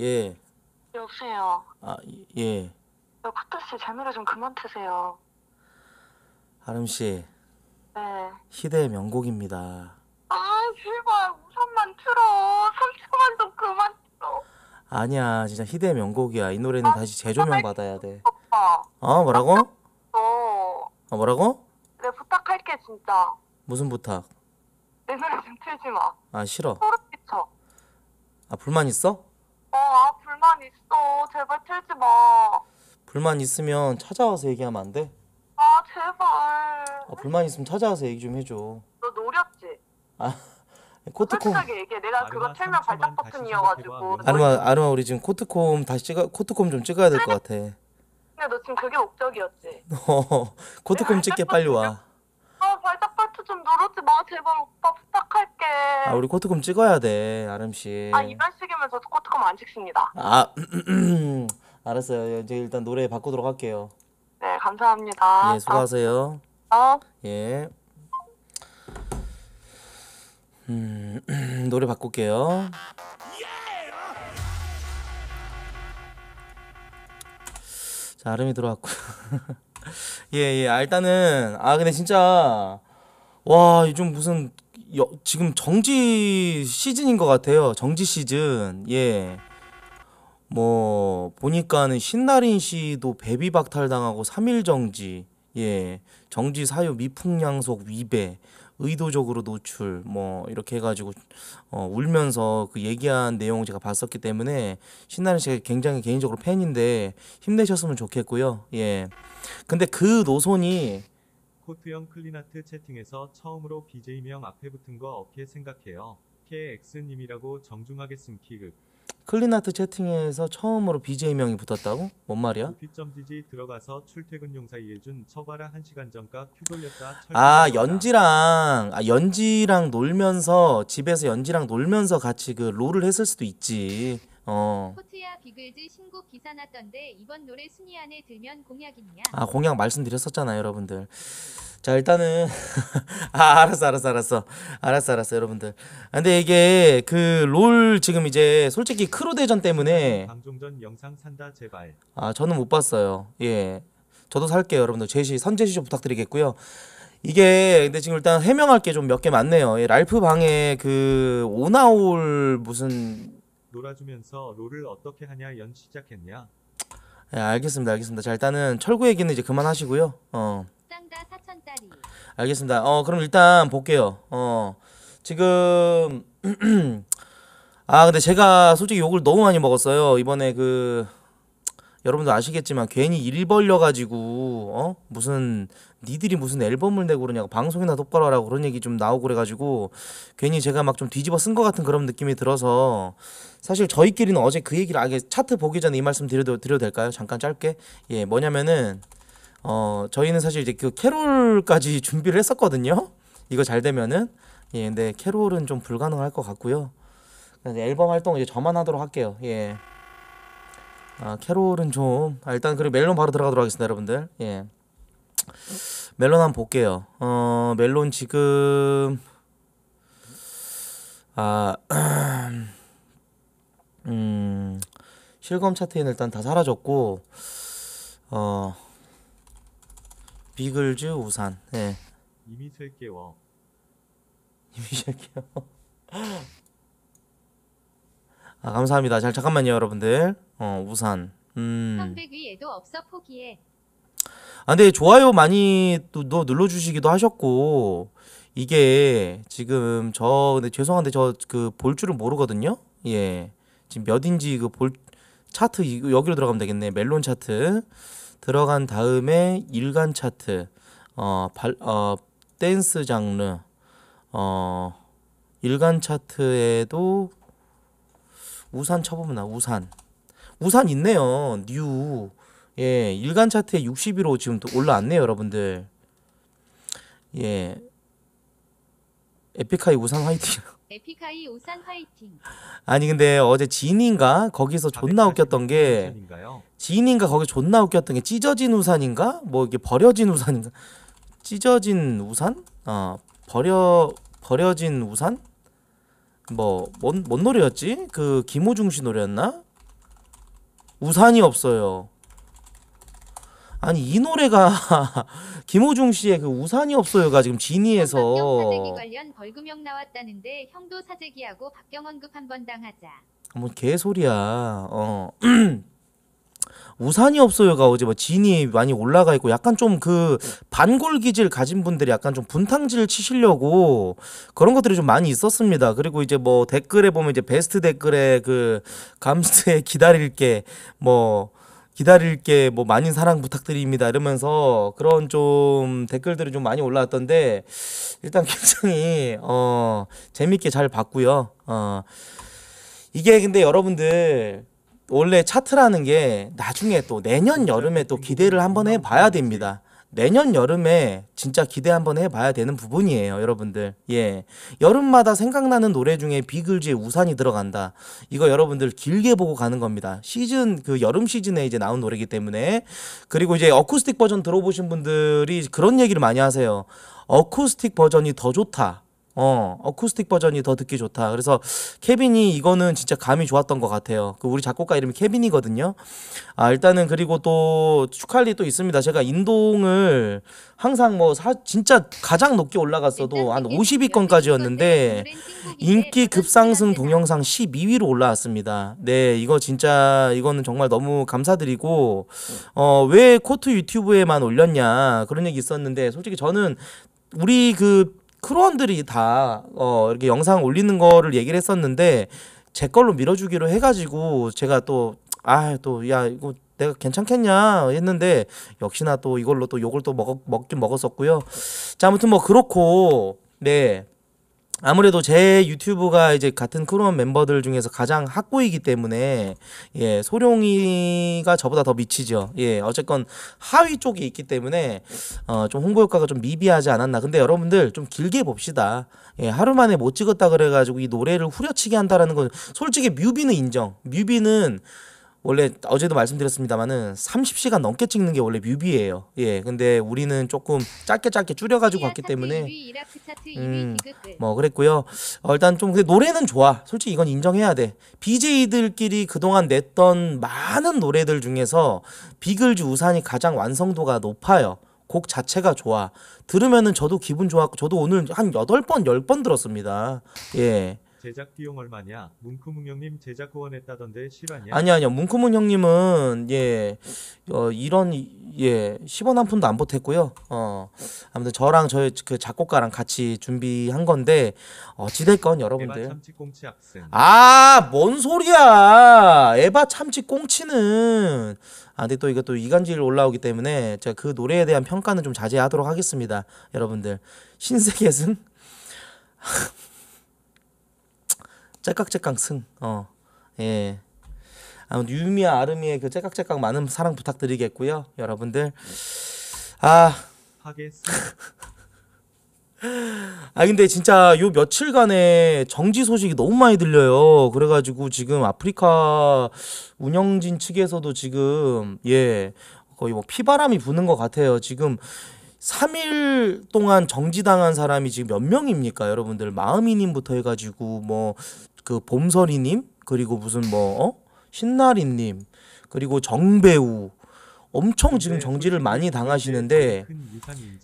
예. 여보세요. 네, 아, 예. 여 코타 씨 재미를 좀 그만 드세요. 아름 씨, 네. 희대의 명곡입니다. 아 제발 우산만 틀어. 3초만 좀 그만 틀어. 아니야, 진짜 희대의 명곡이야. 이 노래는 아, 다시 재조명 아, 받아야 돼. 아, 어, 뭐라고? 너. 어, 뭐라고? 내 네, 부탁할게 진짜. 무슨 부탁? 내 노래 좀 틀지 마. 아, 싫어. 소름 끼쳐. 아, 불만 있어? 어, 아, 불만 있어. 제발 틀지 마. 불만 있으면 찾아와서 얘기하면 안 돼? 아, 제발. 아, 불만 있으면 찾아와서 얘기 좀 해줘. 너 노렸지? 아, 코트콤. 솔직하게 얘기해. 내가 아르마 틀면 발작 버튼이어가지고. 아르마, 아르마 우리 지금 코트콤 다시 찍어, 코트콤 좀 찍어야 될 것 같아. 근데 너 지금 그게 목적이었지? 어, 코트콤 찍게 빨리 와. 어, 발작 코트 좀 누르지 마 제발 오빠 부탁할게. 아 우리 코트금 찍어야 돼 아름 씨. 아 이런 식이면 저 코트금 안 찍습니다. 아 알았어요. 이제 일단 노래 바꾸도록 할게요. 네 감사합니다. 예 수고하세요. 어? 어? 예. 음 노래 바꿀게요. 자 아름이 들어왔고. 예예 예, 예. 아, 일단은 아 근데 진짜 와 요즘 무슨 여, 지금 정지 시즌인 것 같아요. 정지 시즌. 예. 뭐 보니까는 신나린 씨도 베비 박탈 당하고 3일 정지. 예. 정지 사유 미풍양속 위배. 의도적으로 노출 뭐 이렇게 해가지고 어, 울면서 그 얘기한 내용 제가 봤었기 때문에 신나는 씨가 굉장히 개인적으로 팬인데 힘내셨으면 좋겠고요. 예. 근데 그 노선이 코트형 클린아트 채팅에서 처음으로 BJ명 앞에 붙은 거 어케 생각해요. KX님이라고 정중하게 쓴키극 클린아트 채팅에서 처음으로 BJ명이 붙었다고? 뭔 말이야? 빗점지 들어가서 출퇴근 용사 이해준 처바라 1시간 전가 큐 돌렸다 아 연지랑 아 연지랑 놀면서 집에서 연지랑 놀면서 같이 그 롤을 했을 수도 있지 어. 포트야 비글즈 신곡 기사 났던데 이번 노래 순위 안에 들면 공약이냐? 아 공약 말씀드렸었잖아요 여러분들 자 일단은 아 알았어 알았어 알았어 알았어 알았어 여러분들 아, 근데 이게 그 롤 지금 이제 솔직히 크루 대전 때문에 방종 전 영상 산다 제발. 아 저는 못 봤어요 예 저도 살게요 여러분들 제시 선제시 좀 부탁드리겠고요 이게 근데 지금 일단 해명할 게 좀 몇 개 많네요 예, 랄프 방에 그 오나올 무슨 놀아주면서 롤을 어떻게 하냐 연 시작했냐? 예, 알겠습니다. 알겠습니다. 자, 일단은 철구 얘기는 이제 그만하시고요. 어. 쌍다 4천짜리. 알겠습니다. 어, 그럼 일단 볼게요. 어. 지금 아, 근데 제가 솔직히 욕을 너무 많이 먹었어요. 이번에 그 여러분도 아시겠지만 괜히 일 벌려 가지고 어? 무슨 니들이 무슨 앨범을 내고 그러냐고 방송이나 똑바로 하라고 그런 얘기 좀 나오고 그래가지고 괜히 제가 막 좀 뒤집어 쓴 것 같은 그런 느낌이 들어서 사실 저희끼리는 어제 그 얘기를 아예 차트 보기 전에 이 말씀 드려도 드려도 될까요? 잠깐 짧게 예 뭐냐면은 어 저희는 사실 이제 그 캐롤까지 준비를 했었거든요. 이거 잘 되면은 예 근데 캐롤은 좀 불가능할 것 같고요. 앨범 활동 이제 저만 하도록 할게요. 예. 아 캐롤은 좀 아, 일단 그리고 멜론 바로 들어가도록 하겠습니다, 여러분들. 예. 멜론 한번 볼게요. 어, 멜론 지금 아 음, 실검 차트에는 일단 다 사라졌고 어 비글즈 우산. 네. 이미 쓸게요. 이미 쓸게요. 아 감사합니다. 잘 잠깐만요 여러분들. 어 우산. 음. 300 위에도 없어 포기해. 아, 근데 좋아요 많이 또, 또 눌러주시기도 하셨고, 이게 지금 저, 근데 죄송한데 저 그 볼 줄을 모르거든요? 예. 지금 몇인지 그 볼, 차트, 여기로 들어가면 되겠네. 멜론 차트. 들어간 다음에 일간 차트, 어, 발, 어, 댄스 장르, 어, 일간 차트에도 우산 쳐보면 나 우산. 우산 있네요. 뉴. 예, 일간 차트에 60위로 지금 또 올라왔네요, 여러분들. 예. 에픽하이 우산 화이팅. 에픽하이 우산 화이팅. 아니 근데 어제 지인인가 거기서 아, 존나 웃겼던 게 지인인가 거기 존나 웃겼던 게 찢어진 우산인가 뭐 이게 버려진 우산인가 찢어진 우산 어 버려 버려진 우산 뭐뭔 뭔 노래였지 그 김호중 씨 노래였나 우산이 없어요 아니 이 노래가 김호중 씨의 그 우산이 없어요가 지금 진이에서 사재기 관련 벌금형 나왔다는데 형도 사재기하고 박경 언급 한번 당하자. 뭐 개소리야. 어. 우산이 없어요가 어제 뭐 진이 많이 올라가 있고 약간 좀 그 반골 기질 가진 분들이 약간 좀분탕질 치시려고 그런 것들이 좀 많이 있었습니다. 그리고 이제 뭐 댓글에 보면 이제 베스트 댓글에 그감스에 기다릴게 뭐 기다릴게 뭐 많은 사랑 부탁드립니다 이러면서 그런 좀 댓글들이 좀 많이 올라왔던데 일단 굉장히 어 재밌게 잘 봤고요. 어 이게 근데 여러분들 원래 차트라는 게 나중에 또 내년 여름에 또 기대를 한번 해봐야 됩니다. 내년 여름에 진짜 기대 한번 해봐야 되는 부분이에요, 여러분들. 예. 여름마다 생각나는 노래 중에 비글즈의 우산이 들어간다. 이거 여러분들 길게 보고 가는 겁니다. 시즌, 그 여름 시즌에 이제 나온 노래기 이 때문에. 그리고 이제 어쿠스틱 버전 들어보신 분들이 그런 얘기를 많이 하세요. 어쿠스틱 버전이 더 좋다. 어, 어쿠스틱 버전이 더 듣기 좋다. 그래서 케빈이 이거는 진짜 감이 좋았던 것 같아요. 그 우리 작곡가 이름이 케빈이거든요. 아, 일단은 그리고 또 축하할 일이 또 있습니다. 제가 인동을 항상 뭐 사, 진짜 가장 높게 올라갔어도 한 50위권까지였는데 인기 급상승 동영상 12위로 올라왔습니다. 네, 이거 진짜 이거는 정말 너무 감사드리고 어, 왜 코트 유튜브에만 올렸냐 그런 얘기 있었는데 솔직히 저는 우리 그 크루원들이 다 어, 이렇게 영상 올리는 거를 얘기를 했었는데 제 걸로 밀어주기로 해가지고 제가 또 아 또 야 이거 내가 괜찮겠냐 했는데 역시나 또 이걸로 또 욕을 또 먹, 먹긴 먹었었고요. 자 아무튼 뭐 그렇고 네 아무래도 제 유튜브가 이제 같은 크루원 멤버들 중에서 가장 학고이기 때문에 예 소룡이가 저보다 더 미치죠 예 어쨌건 하위 쪽에 있기 때문에 어 좀 홍보 효과가 좀 미비하지 않았나 근데 여러분들 좀 길게 봅시다 예 하루 만에 못 찍었다 그래가지고 이 노래를 후려치게 한다라는 건 솔직히 뮤비는 인정 뮤비는 원래 어제도 말씀드렸습니다만은 30시간 넘게 찍는 게 원래 뮤비예요. 예. 근데 우리는 조금 짧게 짧게 줄여 가지고 왔기 때문에 음, 뭐 그랬고요. 어, 일단 좀 근데 노래는 좋아. 솔직히 이건 인정해야 돼. BJ들끼리 그동안 냈던 많은 노래들 중에서 비글즈 우산이 가장 완성도가 높아요. 곡 자체가 좋아. 들으면은 저도 기분 좋았고 저도 오늘 한 8번, 10번 들었습니다. 예. 제작 비용 얼마냐? 문크문 형님 제작 후원했다던데 실화냐? 아니 아니요. 문크문 형님은 예. 어, 이런 예. 10원 한 푼도 안 보탰고요. 어. 아무튼 저랑 저희 그 작곡가랑 같이 준비한 건데 어찌 됐건 여러분들. 에바 참치 꽁치 학생. 아, 뭔 소리야. 에바 참치 꽁치는 아, 근데 또 이것도 이간질 올라오기 때문에 제가 그 노래에 대한 평가는 좀 자제하도록 하겠습니다. 여러분들. 신세계승 짤깍짤깍 승. 어. 예. 아무튼 유미와 아름이의 그 째깍째깍 많은 사랑 부탁드리겠고요. 여러분들. 아. 아 근데 진짜 요 며칠간에 정지 소식이 너무 많이 들려요. 그래가지고 지금 아프리카 운영진 측에서도 지금 예 거의 뭐 피바람이 부는 것 같아요. 지금 3일 동안 정지당한 사람이 지금 몇 명입니까? 여러분들 마음이님부터 해가지고 뭐그 봄선이님 그리고 무슨 뭐 어? 신나리님 그리고 정배우 엄청 지금 네, 정지를 많이 당하시는데 네,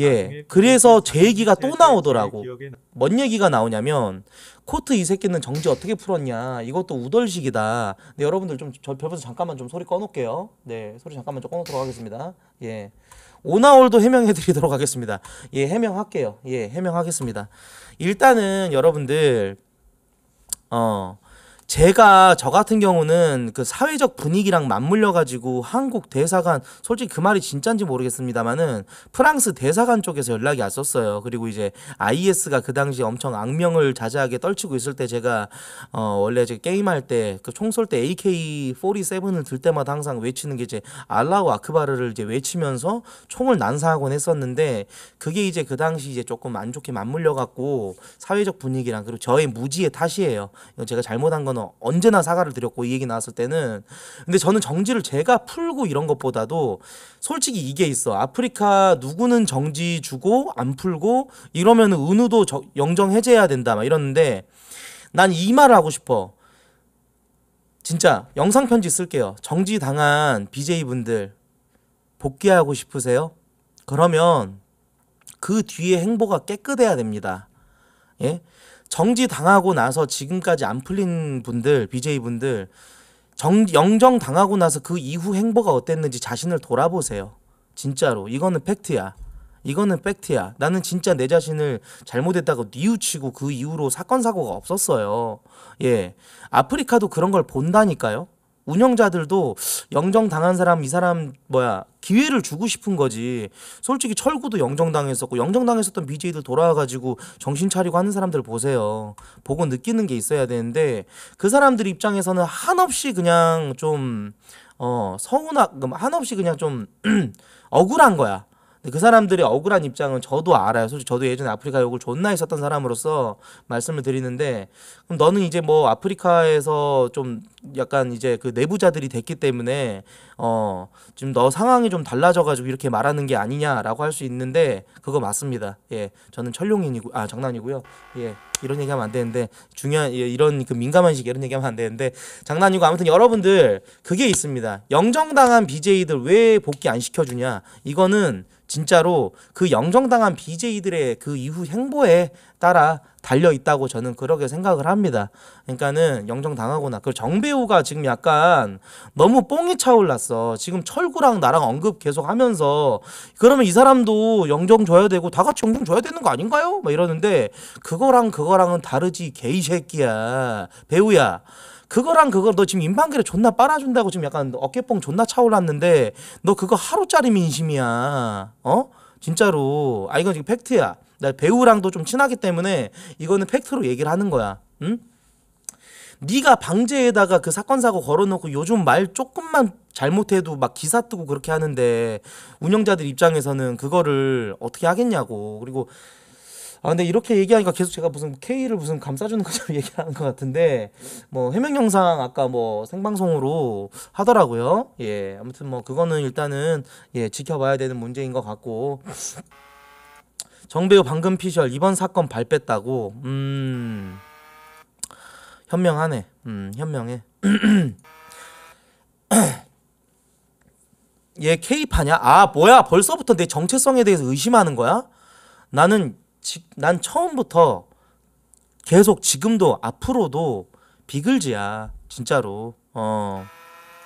예 그래서 제 얘기가 또 나오더라고 뭔 얘기가 나오냐면 코트 이 새끼는 정지 어떻게 풀었냐 이것도 우덜식이다 근 여러분들 좀 저 별에서 잠깐만 좀 소리 꺼놓을게요 네 소리 잠깐만 좀 꺼놓도록 하겠습니다 예 오나홀도 해명해드리도록 하겠습니다 예 해명할게요 예 해명하겠습니다 일단은 여러분들 어. 제가 저 같은 경우는 그 사회적 분위기랑 맞물려 가지고 한국 대사관 솔직히 그 말이 진짠지 모르겠습니다만은 프랑스 대사관 쪽에서 연락이 왔었어요. 그리고 이제 IS가 그 당시 엄청 악명을 자자하게 떨치고 있을 때 제가 어 원래 제 게임할 때 그 총 쏠 때 AK47을 그 들 때마다 항상 외치는 게 이제 알라우 아크바르를 이제 외치면서 총을 난사하곤 했었는데 그게 이제 그 당시 이제 조금 안 좋게 맞물려 갖고 사회적 분위기랑 그리고 저의 무지의 탓이에요. 제가 잘못한 건 단어 언제나 사과를 드렸고 이 얘기 나왔을 때는 근데 저는 정지를 제가 풀고 이런 것보다도 솔직히 이게 있어 아프리카 누구는 정지 주고 안 풀고 이러면 은우도 영정 해제해야 된다 막 이러는데 난 이 말을 하고 싶어 진짜 영상 편지 쓸게요 정지 당한 BJ 분들 복귀하고 싶으세요? 그러면 그 뒤에 행보가 깨끗해야 됩니다. 예? 정지 당하고 나서 지금까지 안 풀린 분들, BJ 분들 정, 영정 당하고 나서 그 이후 행보가 어땠는지 자신을 돌아보세요. 진짜로 이거는 팩트야. 이거는 팩트야. 나는 진짜 내 자신을 잘못했다고 뉘우치고 그 이후로 사건 사고가 없었어요. 예. 아프리카도 그런 걸 본다니까요. 운영자들도 영정 당한 사람 이 사람 뭐야 기회를 주고 싶은 거지. 솔직히 철구도 영정 당했었고 영정 당했었던 BJ들 돌아와가지고 정신 차리고 하는 사람들 보세요. 보고 느끼는 게 있어야 되는데 그 사람들 입장에서는 한없이 그냥 좀 어, 서운하, 한없이 그냥 좀 억울한 거야. 그 사람들의 억울한 입장은 저도 알아요. 솔직히 저도 예전에 아프리카 욕을 존나 있었던 사람으로서 말씀을 드리는데 그럼 너는 이제 뭐 아프리카에서 좀 약간 이제 그 내부자들이 됐기 때문에 어 지금 너 상황이 좀 달라져가지고 이렇게 말하는 게 아니냐라고 할 수 있는데 그거 맞습니다. 예, 저는 철룡인이고 아 장난이고요. 예. 이런 얘기하면 안 되는데 중요한 예, 이런 그 민감한 식 이런 얘기하면 안 되는데 장난이고 아무튼 여러분들 그게 있습니다. 영정당한 BJ들 왜 복귀 안 시켜주냐 이거는 진짜로 그 영정당한 BJ들의 그 이후 행보에 따라 달려 있다고 저는 그렇게 생각을 합니다. 그러니까는 영정당하거나 그 정배우가 지금 약간 너무 뽕이 차올랐어. 지금 철구랑 나랑 언급 계속 하면서 그러면 이 사람도 영정 줘야 되고 다 같이 영정 줘야 되는 거 아닌가요? 막 이러는데 그거랑 그거랑은 다르지 개이 새끼야. 배우야. 그거랑 그거 너 지금 임방기를 존나 빨아준다고 지금 약간 어깨뽕 존나 차올랐는데 너 그거 하루짜리 민심이야. 어? 진짜로. 아 이건 지금 팩트야. 나 배우랑도 좀 친하기 때문에 이거는 팩트로 얘기를 하는 거야. 응? 네가 방제에다가 그 사건 사고 걸어놓고 요즘 말 조금만 잘못해도 막 기사 뜨고 그렇게 하는데 운영자들 입장에서는 그거를 어떻게 하겠냐고 그리고 아 근데 이렇게 얘기하니까 계속 제가 무슨 K를 무슨 감싸주는 것처럼 얘기하는 것 같은데 뭐 해명 영상 아까 뭐 생방송으로 하더라고요. 예 아무튼 뭐 그거는 일단은 예 지켜봐야 되는 문제인 것 같고 정배우 방금 피셜 이번 사건 발뺐다고 음 현명하네. 음 현명해. 얘 K파냐? 아 뭐야 벌써부터 내 정체성에 대해서 의심하는 거야? 나는 지, 난 처음부터 계속 지금도 앞으로도 비글즈야 진짜로 어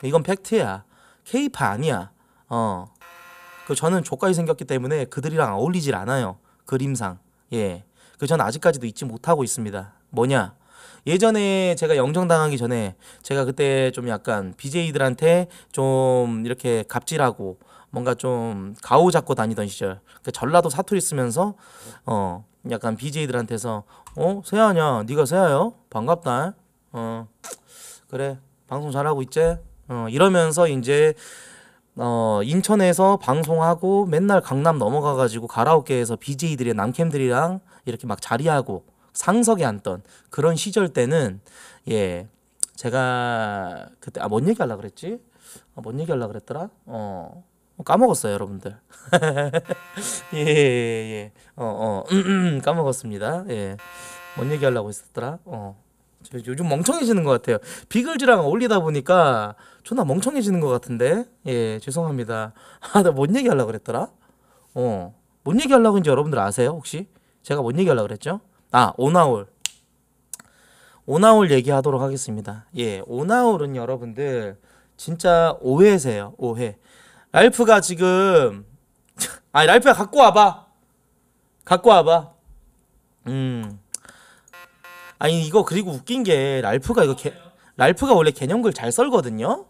이건 팩트야 케이팝 아니야 어그 저는 조카이 생겼기 때문에 그들이랑 어울리질 않아요 그림상 예그 전 아직까지도 잊지 못하고 있습니다 뭐냐 예전에 제가 영정당하기 전에 제가 그때 좀 약간 BJ들한테 좀 이렇게 갑질하고 뭔가 좀 가오잡고 다니던 시절 그러니까 전라도 사투리 쓰면서 어 약간 BJ들한테서 어 세아냐 네가 세아요 반갑다 어 그래 방송 잘하고 있지 어 이러면서 이제 어 인천에서 방송하고 맨날 강남 넘어가 가지고 가라오케에서 BJ들이 남캠들이랑 이렇게 막 자리하고 상석에 앉던 그런 시절 때는 예 제가 그때 아 뭔 얘기 하려 그랬지 아, 뭔 얘기 하려 그랬더라 어뭐 까먹었어요, 여러분들. 예, 예, 예. 어, 어. 까먹었습니다. 예. 뭔 얘기 하려고 했었더라? 어. 저 요즘 멍청해지는 것 같아요. 비글즈랑 어울리다 보니까 존나 멍청해지는 것 같은데. 예, 죄송합니다. 아, 나 뭔 얘기 하려고 그랬더라? 어. 뭔 얘기 하려고 했는지 여러분들 아세요, 혹시? 제가 뭔 얘기 하려고 그랬죠? 아, 오나홀. 오나홀 얘기하도록 하겠습니다. 예, 오나홀은 여러분들 진짜 오해세요, 오해. 랄프가 지금 아니 랄프야 갖고 와봐 갖고 와봐 음 아니 이거 그리고 웃긴 게 랄프가 이거 개, 랄프가 원래 개념글 잘 썰거든요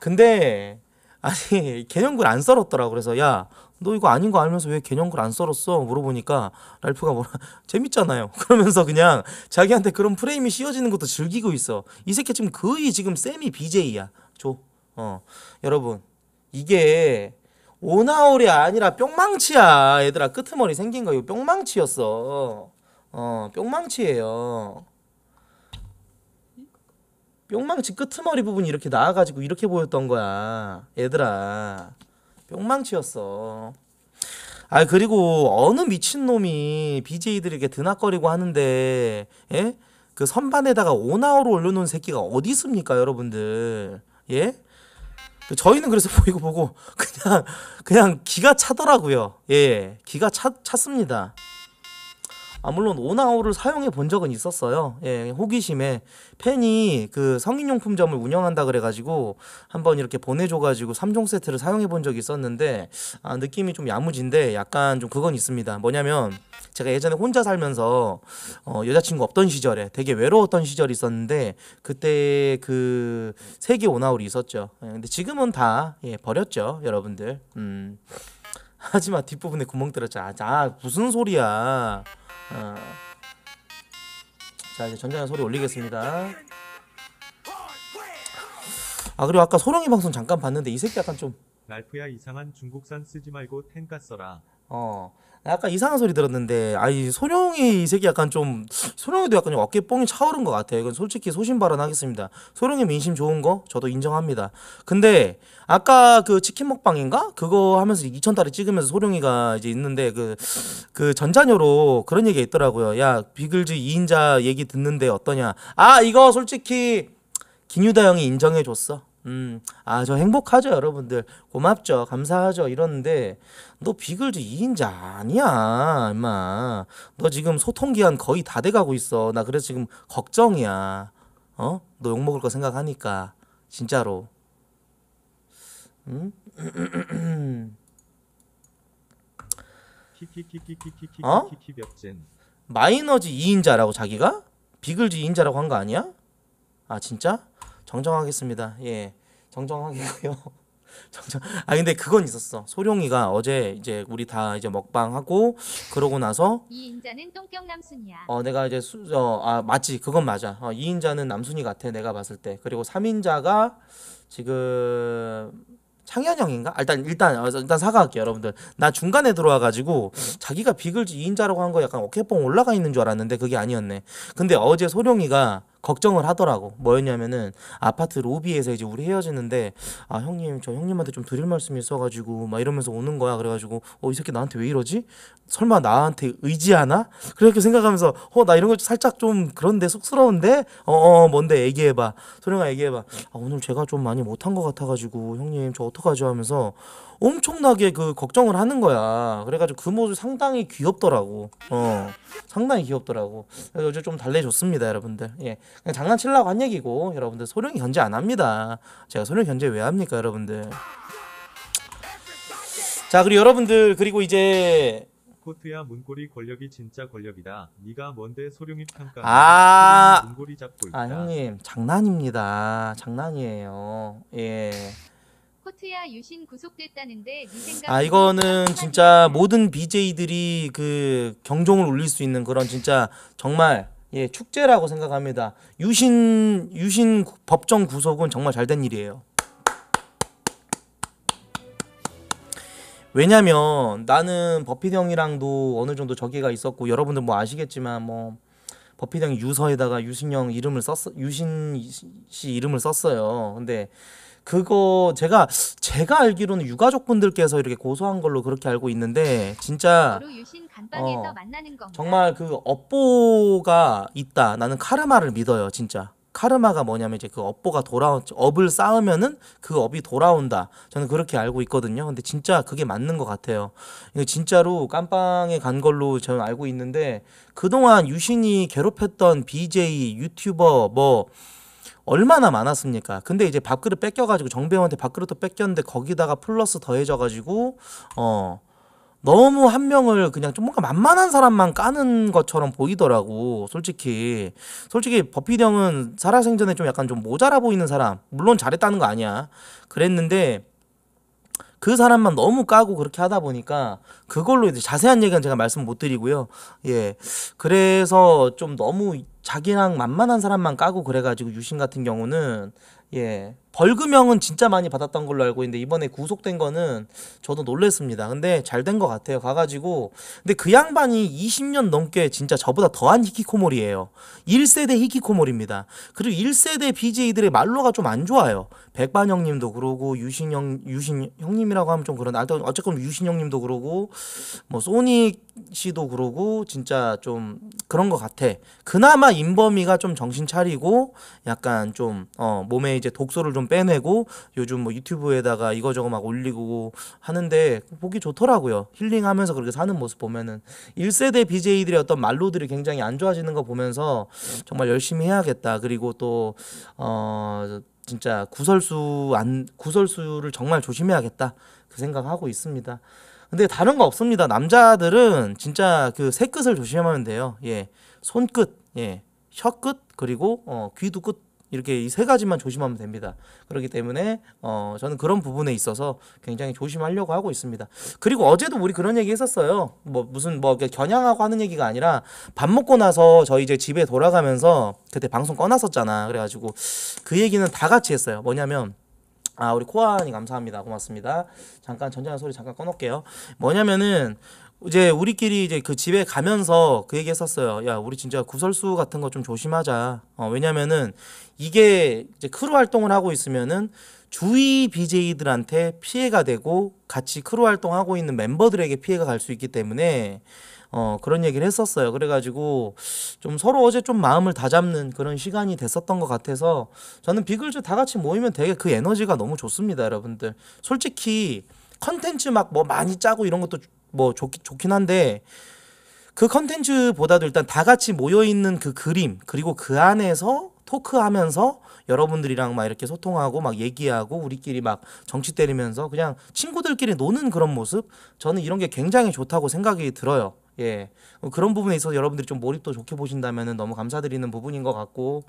근데 아니 개념글 안 썰었더라 그래서 야 너 이거 아닌 거 알면서 왜 개념글 안 썰었어 물어보니까 랄프가 뭐라 재밌잖아요 그러면서 그냥 자기한테 그런 프레임이 씌워지는 것도 즐기고 있어 이 새끼 지금 거의 지금 세미 BJ야 줘어 여러분 이게 오나홀이 아니라 뿅망치야 얘들아 끄트머리 생긴 거 이거 뿅망치였어 어 뿅망치예요 뿅망치 끄트머리 부분이 이렇게 나와가지고 이렇게 보였던 거야 얘들아 뿅망치였어 아 그리고 어느 미친놈이 BJ들에게 드나거리고 하는데 예? 그 선반에다가 오나홀을 올려놓은 새끼가 어디 있습니까 여러분들 예? 그 저희는 그래서 보이고 보고 그냥 그냥 기가 차더라고요. 예, 예. 기가 차, 찼습니다. 아, 물론 오나오를 사용해 본 적은 있었어요. 예, 호기심에 팬이 그 성인용품점을 운영한다 그래가지고 한번 이렇게 보내줘가지고 3종 세트를 사용해 본 적이 있었는데 아, 느낌이 좀 야무진데 약간 좀 그건 있습니다. 뭐냐면 제가 예전에 혼자 살면서 어, 여자친구 없던 시절에 되게 외로웠던 시절이 있었는데 그때 그 세계 오나홀이 있었죠. 예, 근데 지금은 다 예, 버렸죠, 여러분들. 음. 하지만 뒷부분에 구멍 뚫었죠. 아, 무슨 소리야. 어. 자 이제 전자는 소리 올리겠습니다 아 그리고 아까 소령이 방송 잠깐 봤는데 이 새끼 약간 좀 랄프야 이상한 중국산 쓰지 말고 텐가 써라 어. 약간 이상한 소리 들었는데 아 이 소룡이 이 새끼 약간 좀 소룡이도 약간 좀 어깨 뽕이 차오른 것 같아요. 이건 솔직히 소신발언하겠습니다. 소룡이 민심 좋은 거 저도 인정합니다. 근데 아까 그 치킨 먹방인가 그거 하면서 2천 달러 찍으면서 소룡이가 이제 있는데 그그 그 전자녀로 그런 얘기 있더라고요. 야 비글즈 2인자 얘기 듣는데 어떠냐? 아 이거 솔직히 김유다 형이 인정해줬어. 음, 아, 저 행복하죠, 여러분들. 고맙죠, 감사하죠, 이러는데, 너 비글즈 2인자 아니야, 임마. 너 지금 소통기한 거의 다 돼가고 있어. 나 그래서 지금 걱정이야. 어? 너 욕먹을 거 생각하니까. 진짜로. 음? 어? 마이너지 2인자라고 자기가? 비글즈 2인자라고 한 거 아니야? 아, 진짜? 정정하겠습니다. 예. 정정하겠고요. 정정. 아 근데 그건 있었어. 소룡이가 어제 이제 우리 다 이제 먹방하고 그러고 나서 이 인자는 똥격 남순이야. 어 내가 이제 수, 어, 아 맞지. 그건 맞아. 어, 2인자는 남순이 같아. 내가 봤을 때. 그리고 3인자가 지금 창현형인가? 아, 일단 일단 어, 일단 사과할게요, 여러분들. 나 중간에 들어와 가지고 네. 자기가 비글즈 2인자라고 한 거 약간 어깨뽕 올라가 있는 줄 알았는데 그게 아니었네. 근데 어제 소룡이가 걱정을 하더라고. 뭐였냐면은 아파트 로비에서 이제 우리 헤어지는데 아 형님 저 형님한테 좀 드릴 말씀이 있어가지고 막 이러면서 오는 거야. 그래가지고 어 이 새끼 나한테 왜 이러지? 설마 나한테 의지하나? 그렇게 생각하면서 어 나 이런 거 살짝 좀 그런데 쑥스러운데 어, 어, 어 뭔데 얘기해봐 소령아 얘기해봐 아 오늘 제가 좀 많이 못한 것 같아가지고 형님 저 어떡하죠 하면서 엄청나게 그 걱정을 하는 거야. 그래가지고 그 모습 상당히 귀엽더라고. 어, 상당히 귀엽더라고. 그래서 어제 좀 달래줬습니다, 여러분들. 예, 그냥 장난치려고 한 얘기고, 여러분들 소령 견제 안 합니다. 제가 소령 견제 왜 합니까, 여러분들? 자, 그리고 여러분들 그리고 이제 코트야 문고리 권력이 진짜 권력이다. 네가 뭔데 소룡이 평가. 아, 문고리 잡고 있다. 아 형님 장난입니다. 장난이에요. 예. 코트야 유신 구속됐다는데 네 아 이거는 진짜 모든 BJ들이 그 경종을 울릴 수 있는 그런 진짜 정말 예 축제라고 생각합니다. 유신 유신 법정 구속은 정말 잘된 일이에요. 왜냐면 나는 버피드 형이랑도 어느 정도 저기가 있었고 여러분들 뭐 아시겠지만 뭐 버피드 형 유서에다가 유신 형 이름을 썼 유신 씨 이름을 썼어요. 근데 그거 제가 제가 알기로는 유가족분들께서 이렇게 고소한 걸로 그렇게 알고 있는데 진짜 어, 정말 그 업보가 있다. 나는 카르마를 믿어요, 진짜. 카르마가 뭐냐면 이제 그 업보가 돌아온 업을 쌓으면은 그 업이 돌아온다. 저는 그렇게 알고 있거든요. 근데 진짜 그게 맞는 것 같아요. 이거 진짜로 깜빵에 간 걸로 저는 알고 있는데 그동안 유신이 괴롭혔던 BJ 유튜버 뭐 얼마나 많았습니까? 근데 이제 밥그릇 뺏겨가지고 정배우한테 밥그릇도 뺏겼는데 거기다가 플러스 더해져가지고 어 너무 한 명을 그냥 좀 뭔가 만만한 사람만 까는 것처럼 보이더라고 솔직히 솔직히 버피 형은 살아생전에 좀 약간 좀 모자라 보이는 사람 물론 잘했다는 거 아니야 그랬는데 그 사람만 너무 까고 그렇게 하다 보니까 그걸로 이제 자세한 얘기는 제가 말씀 못 드리고요. 예. 그래서 좀 너무 자기랑 만만한 사람만 까고 그래가지고 유신 같은 경우는 예 벌금형은 진짜 많이 받았던 걸로 알고 있는데 이번에 구속된 거는 저도 놀랬습니다. 근데 잘 된 것 같아요. 가가지고 근데 그 양반이 20년 넘게 진짜 저보다 더한 히키코몰이에요. 1세대 히키코몰입니다. 그리고 1세대 BJ들의 말로가 좀 안 좋아요. 백반 형님도 그러고 유신 형 유신 형님이라고 하면 좀 그런 어쨌건 유신 형님도 그러고 뭐 소닉 씨도 그러고 진짜 좀 그런 것 같아. 그나마 임범이가 좀 정신 차리고 약간 좀 어, 몸에 이제 독소를 좀 빼내고 요즘 뭐 유튜브에다가 이거저거 막 올리고 하는데 보기 좋더라고요. 힐링하면서 그렇게 사는 모습 보면은 1세대 BJ들의 어떤 말로들이 굉장히 안 좋아지는 거 보면서 정말 열심히 해야겠다. 그리고 또 어. 진짜 구설수 안 구설수를 정말 조심해야겠다 그 생각하고 있습니다. 근데 다른 거 없습니다. 남자들은 진짜 그 새끝을 조심하면 돼요. 예. 손끝, 예. 혀끝, 그리고 어, 귀두 끝. 이렇게 이 세 가지만 조심하면 됩니다. 그렇기 때문에 어, 저는 그런 부분에 있어서 굉장히 조심하려고 하고 있습니다. 그리고 어제도 우리 그런 얘기 했었어요. 뭐 무슨 뭐 겨냥하고 하는 얘기가 아니라 밥 먹고 나서 저희 이제 집에 돌아가면서 그때 방송 꺼놨었잖아. 그래가지고 그 얘기는 다 같이 했어요. 뭐냐면 아 우리 코아님 감사합니다 고맙습니다 잠깐 전자 소리 잠깐 꺼놓을게요 뭐냐면은 이제 우리끼리 이제 그 집에 가면서 그 얘기 했었어요 야 우리 진짜 구설수 같은 거 좀 조심하자 어 왜냐면은 이게 이제 크루 활동을 하고 있으면은 주위 BJ들한테 피해가 되고 같이 크루 활동하고 있는 멤버들에게 피해가 갈 수 있기 때문에 어, 그런 얘기를 했었어요. 그래가지고 좀 서로 어제 좀 마음을 다잡는 그런 시간이 됐었던 것 같아서 저는 비글즈 다 같이 모이면 되게 그 에너지가 너무 좋습니다, 여러분들. 솔직히 컨텐츠 막 뭐 많이 짜고 이런 것도 뭐 좋, 좋긴 한데 그 컨텐츠보다도 일단 다 같이 모여있는 그 그림 그리고 그 안에서 토크하면서 여러분들이랑 막 이렇게 소통하고 막 얘기하고 우리끼리 막 정치 때리면서 그냥 친구들끼리 노는 그런 모습 저는 이런 게 굉장히 좋다고 생각이 들어요. 예. 어, 그런 부분에 있어서 여러분들이 좀 몰입도 좋게 보신다면 너무 감사드리는 부분인 것 같고,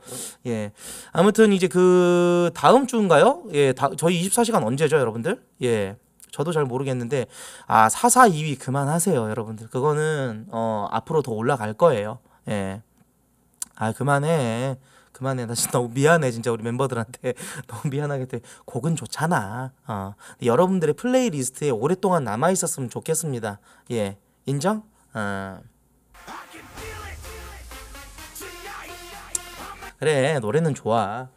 예. 아무튼 이제 그 다음 주인가요? 예. 다, 저희 24시간 언제죠, 여러분들? 예. 저도 잘 모르겠는데, 아, 4사 2위 그만하세요, 여러분들. 그거는, 어, 앞으로 더 올라갈 거예요. 예. 아, 그만해. 그만해. 나 진짜 너무 미안해. 진짜 우리 멤버들한테 너무 미안하게 돼. 곡은 좋잖아. 어. 여러분들의 플레이리스트에 오랫동안 남아 있었으면 좋겠습니다. 예. 인정? 어. 그래 노래는 좋아.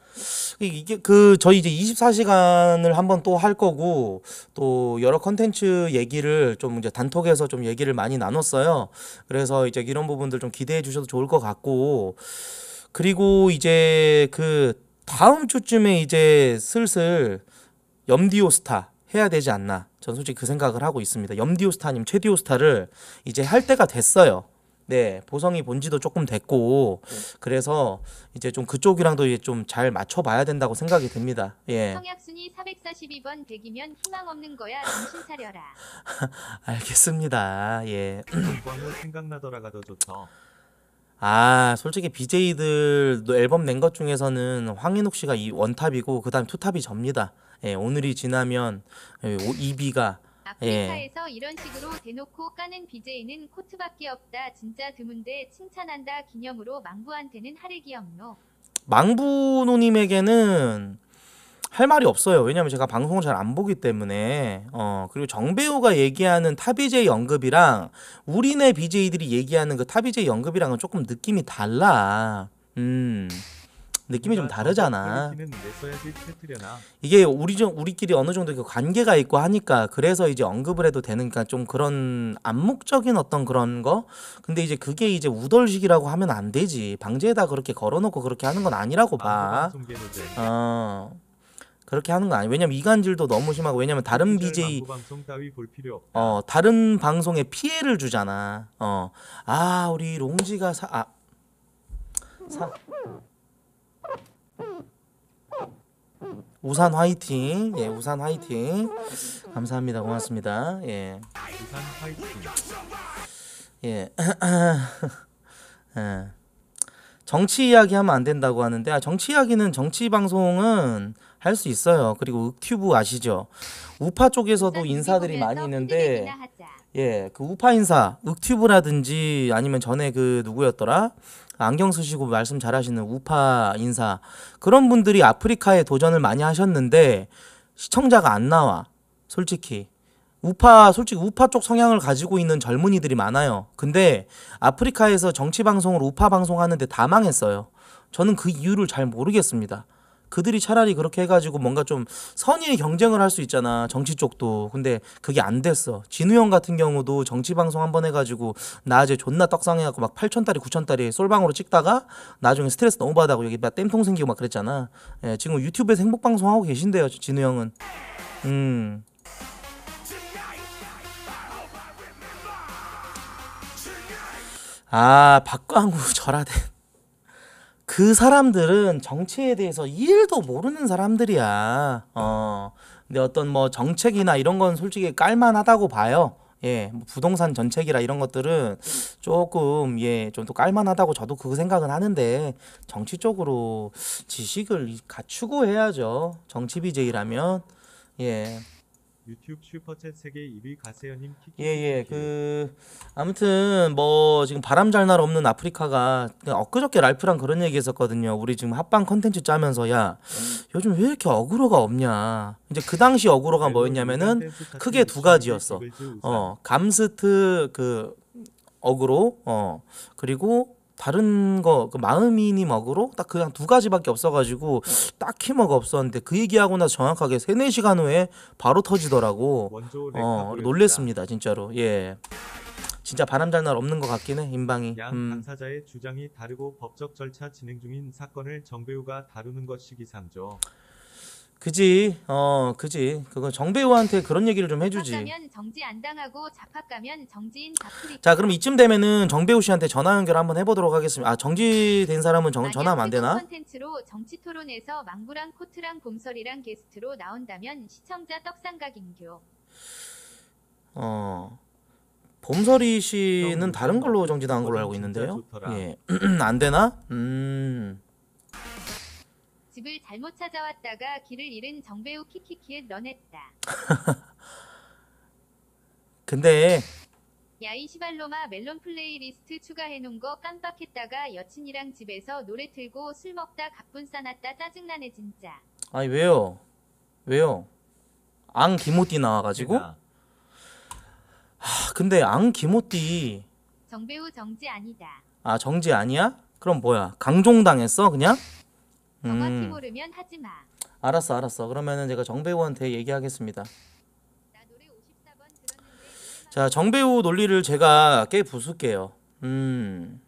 이게 그 저희 이제 24시간을 한번 또 할 거고 또 여러 컨텐츠 얘기를 좀 이제 단톡에서 좀 얘기를 많이 나눴어요. 그래서 이제 이런 부분들 좀 기대해 주셔도 좋을 것 같고 그리고 이제 그 다음 주쯤에 이제 슬슬 염디오스타 해야 되지 않나. 전 솔직히 그 생각을 하고 있습니다. 염디오스타님, 최디오스타를 이제 할 때가 됐어요. 네, 보성이 본지도 조금 됐고 그래서 이제 좀 그쪽이랑도 이제 좀 잘 맞춰봐야 된다고 생각이 듭니다. 예. 성약순이 442번 100이면 희망 없는 거야. 정신 차려라. 알겠습니다. 예. 이번은 생각나더라가 도 좋죠. 아, 솔직히 BJ들 앨범 낸 것 중에서는 황인욱 씨가 이 원탑이고 그다음 투탑이 접니다. 예, 오늘이 지나면 예, 이비가 아프리카에서 예. 이런 식으로 대놓고 까는 BJ는 코트밖에 없다. 진짜 드문데 칭찬한다. 기념으로 망부한테는 하래기 없노. 망부노님에게는 할 말이 없어요. 왜냐면 제가 방송을 잘 안 보기 때문에. 어, 그리고 정배우가 얘기하는 탑BJ 연급이랑 우리네 BJ들이 얘기하는 그 탑BJ 연급이랑은 조금 느낌이 달라. 음. 느낌이 좀 다르잖아. 이게 우리 좀 우리끼리 어느 정도 그 관계가 있고 하니까 그래서 이제 언급을 해도 되니까 좀 그런 암묵적인 어떤 그런 거. 근데 이제 그게 이제 우덜식이라고 하면 안 되지. 방제에다 그렇게 걸어놓고 그렇게 하는 건 아니라고 봐. 어. 그렇게 하는 거 아니에요. 왜냐면 이간질도 너무 심하고 왜냐면 다른 BJ 어 다른 방송에 피해를 주잖아. 어아 우리 롱지가 사 아, 사 우산 화이팅. 예, 우산 화이팅. 감사합니다. 고맙습니다. 예. 우산 화이팅. 예. 예. 정치 이야기 하면 안 된다고 하는데 아, 정치 이야기는 정치 방송은 할 수 있어요. 그리고 튜브 아시죠? 우파 쪽에서도 인사들이 많이 있는데 예, 그 우파 인사, 윽튜브라든지 아니면 전에 그 누구였더라? 안경 쓰시고 말씀 잘하시는 우파 인사 그런 분들이 아프리카에 도전을 많이 하셨는데 시청자가 안 나와 솔직히 우파 솔직히 우파 쪽 성향을 가지고 있는 젊은이들이 많아요. 근데 아프리카에서 정치 방송을 우파 방송하는데 다 망했어요. 저는 그 이유를 잘 모르겠습니다. 그들이 차라리 그렇게 해가지고 뭔가 좀 선의의 경쟁을 할 수 있잖아 정치 쪽도 근데 그게 안 됐어 진우 형 같은 경우도 정치 방송 한 번 해가지고 낮에 존나 떡상해갖고 막 8천 달이 9천 달이 솔방으로 찍다가 나중에 스트레스 너무 받아고 여기 막 땜통 생기고 막 그랬잖아 예, 지금 유튜브에서 행복 방송 하고 계신데요 진우 형은 음. 아 박광우 절하된 그 사람들은 정치에 대해서 일도 모르는 사람들이야. 어. 근데 어떤 뭐 정책이나 이런 건 솔직히 깔만하다고 봐요. 예, 뭐 부동산 전책이라 이런 것들은 조금 예, 좀또 깔만하다고 저도 그 생각은 하는데 정치적으로 지식을 갖추고 해야죠. 정치 BJ라면 예. 유튜브 슈퍼챗 세계 1위 가세현님 키 예예 그 아무튼 뭐 지금 바람 잘 날 없는 아프리카가 엊그저께 랄프랑 그런 얘기했었거든요. 우리 지금 합방 컨텐츠 짜면서 야 요즘 왜 이렇게 어그로가 없냐. 이제 그 당시 어그로가 네, 뭐였냐면은 그 크게 두 가지였어. 어 감스트 그 어그로 어 그리고 다른 거그 마음이니먹으로 딱 그냥 두 가지밖에 없어가지고 딱히 뭐가 없었는데 그 얘기하고 나서 정확하게 세네 시간 후에 바로 터지더라고 어, 놀랬습니다 진짜로 예 진짜 바람 잘 날 없는 것 같긴 해 인방이 양 음. 당사자의 주장이 다르고 법적 절차 진행 중인 사건을 정배우가 다루는 것이기상조 그지 어 그지 그거 정배우한테 그런 얘기를 좀 해주지 자 그럼 이쯤 되면은 정배우 씨한테 전화 연결 한번 해보도록 하겠습니다 아 정지된 사람은 정, 전화하면 안 되나 콘텐츠로 정치 토론에서 망구랑 코트랑 봄설이랑 게스트로 나온다면 시청자 떡상각 임교 어 봄설이 씨는 다른 걸로 정지당한 걸로 알고 있는데요 예안 되나 음 집을 잘못 찾아왔다가 길을 잃은 정배우 키키키에 런했다. 근데 야이 시발로마 멜론 플레이리스트 추가해놓은 거 깜빡했다가 여친이랑 집에서 노래 틀고 술 먹다 갑분 싸놨다 짜증나네 진짜. 아니 왜요? 왜요? 앙 기모띠 나와가지고? 그러니까. 하, 근데 앙 기모띠 정배우 정지 아니다. 아 정지 아니야? 그럼 뭐야? 강종당했어 그냥? 너같이 음. 모르면 하지 마. 알았어, 알았어. 그러면은 제가 정배우한테 얘기하겠습니다. 자, 정배우 논리를 제가 깨부술게요. 음.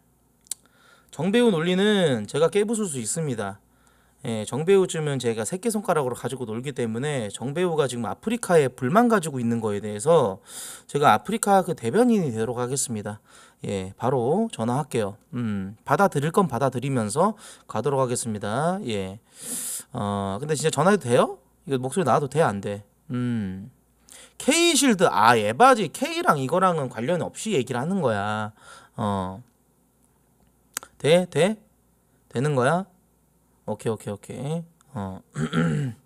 정배우 논리는 제가 깨부술 수 있습니다. 예, 정배우쯤은 제가 새끼손가락으로 가지고 놀기 때문에 정배우가 지금 아프리카에 불만 가지고 있는 거에 대해서 제가 아프리카 그 대변인이 되도록 하겠습니다. 예, 바로 전화할게요. 음, 받아들일 건 받아들이면서 가도록 하겠습니다. 예. 어, 근데 진짜 전화해도 돼요? 이거 목소리 나와도 돼? 안 돼? 음. K실드, 아, 에바지. K랑 이거랑은 관련 없이 얘기를 하는 거야. 어. 돼? 돼? 되는 거야? 오케이, 오케이, 오케이. 어.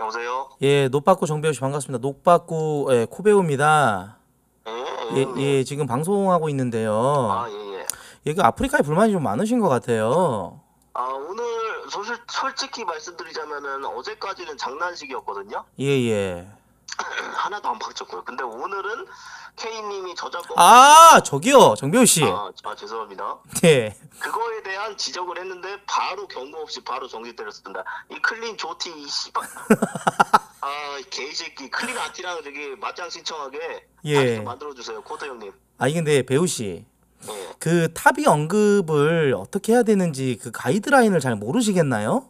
여보세요? 예, 노빠꾸 정배우 씨 반갑습니다. 노빠꾸 예, 코베우입니다 예, 예, 예, 예, 지금 방송하고 있는데요. 아, 예, 예. 예, 그 아프리카에 불만이 좀 많으신 것 같아요. 아, 오늘 솔직히 말씀드리자면은 어제까지는 장난식이었거든요. 예, 예. 하나도 안 바뀌었고요. 근데 오늘은 K님이 저작권 아 저기요 정배우 씨. 아, 아, 죄송합니다. 네. 그거에 대한 지적을 했는데 바로 경고 없이 바로 정지 때렸습니다. 이 클린 조티 이 씨발. 아 개새끼 클린 아티랑 저기 맞짱 신청하게 예. 만들어 주세요 코드 형님. 아니 근데 배우 씨. 예. 그 탑이 언급을 어떻게 해야 되는지 그 가이드라인을 잘 모르시겠나요?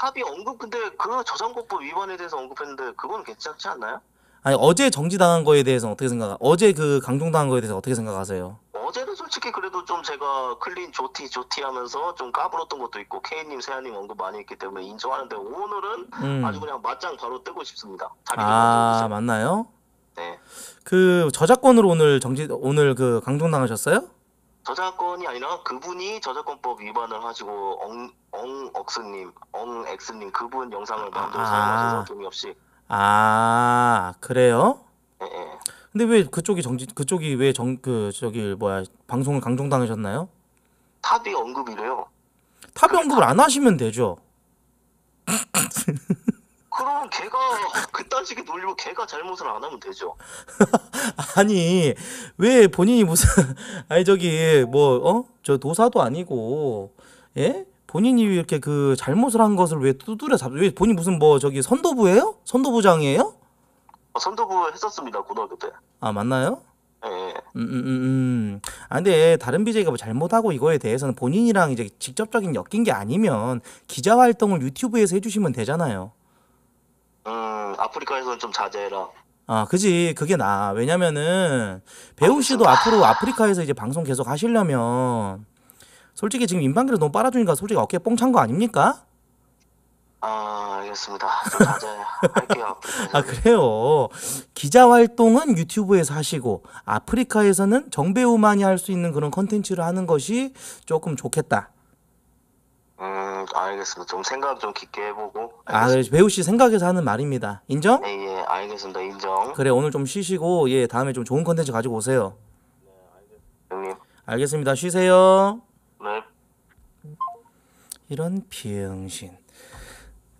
탑이 언급 근데 그 저장고법 위반에 대해서 언급했는데 그건 괜찮지 않나요? 아니 어제 정지당한 거에 대해서 어떻게 생각? 어제 그 강종당한 거에 대해서 어떻게 생각하세요? 어제는 솔직히 그래도 좀 제가 클린 조티 조티 하면서 좀 까불었던 것도 있고 케이님 세아님 언급 많이 했기 때문에 인정하는데 오늘은 음. 아주 그냥 맞짱 바로 뜨고 싶습니다. 아 맞나요? 네. 그 저작권으로 오늘 정지 오늘 그 강종당하셨어요? 저작권이 아니라 그분이 저작권법 위반을 하시고 엉, 엉엑스님 엉엑스님 그분 영상을 만들어서 아, 사용하셔서 이 없이 아 그래요? 예, 예. 근데 왜 그쪽이 정지 그쪽이 왜 정그 저기 뭐야 방송을 강종당하셨나요? 탑이 언급이래요. 탑이 그러니까. 언급을 안 하시면 되죠. 그럼 걔가 그딴 식의 놀리고 걔가 잘못을 안 하면 되죠. 아니 왜 본인이 무슨 아니 저기 뭐어저 도사도 아니고 예 본인이 이렇게 그 잘못을 한 것을 왜 두드려 잡? 왜 본인 무슨 뭐 저기 선도부예요? 선도부장이에요? 어, 선도부 했었습니다 고등학교 때. 아 맞나요? 예, 예. 음, 음, 음, 음. 아, 근데 다른 BJ가 뭐 잘못하고 이거에 대해서는 본인이랑 이제 직접적인 엮인 게 아니면 기자 활동을 유튜브에서 해주시면 되잖아요. 음, 아프리카에서는 좀 자제해라. 아, 그지. 그게 나. 왜냐면은 배우 아, 씨도 앞으로 아프리카에서 이제 방송 계속 하시려면 솔직히 지금 인방기를 너무 빨아주니까 솔직히 어깨 뽕찬 거 아닙니까? 아, 알겠습니다. 자제할게요. 아, 그래요. 기자 활동은 유튜브에서 하시고 아프리카에서는 정배우만이 할 수 있는 그런 컨텐츠를 하는 것이 조금 좋겠다. 음, 알겠습니다. 좀 생각 좀 깊게 해보고. 아, 네, 알겠습니다. 그 배우 씨 생각에서 하는 말입니다. 인정? 네, 예, 알겠습니다. 인정. 그래, 오늘 좀 쉬시고, 예, 다음에 좀 좋은 컨텐츠 가지고 오세요. 네, 알겠습니다. 쉬세요. 네. 이런 병신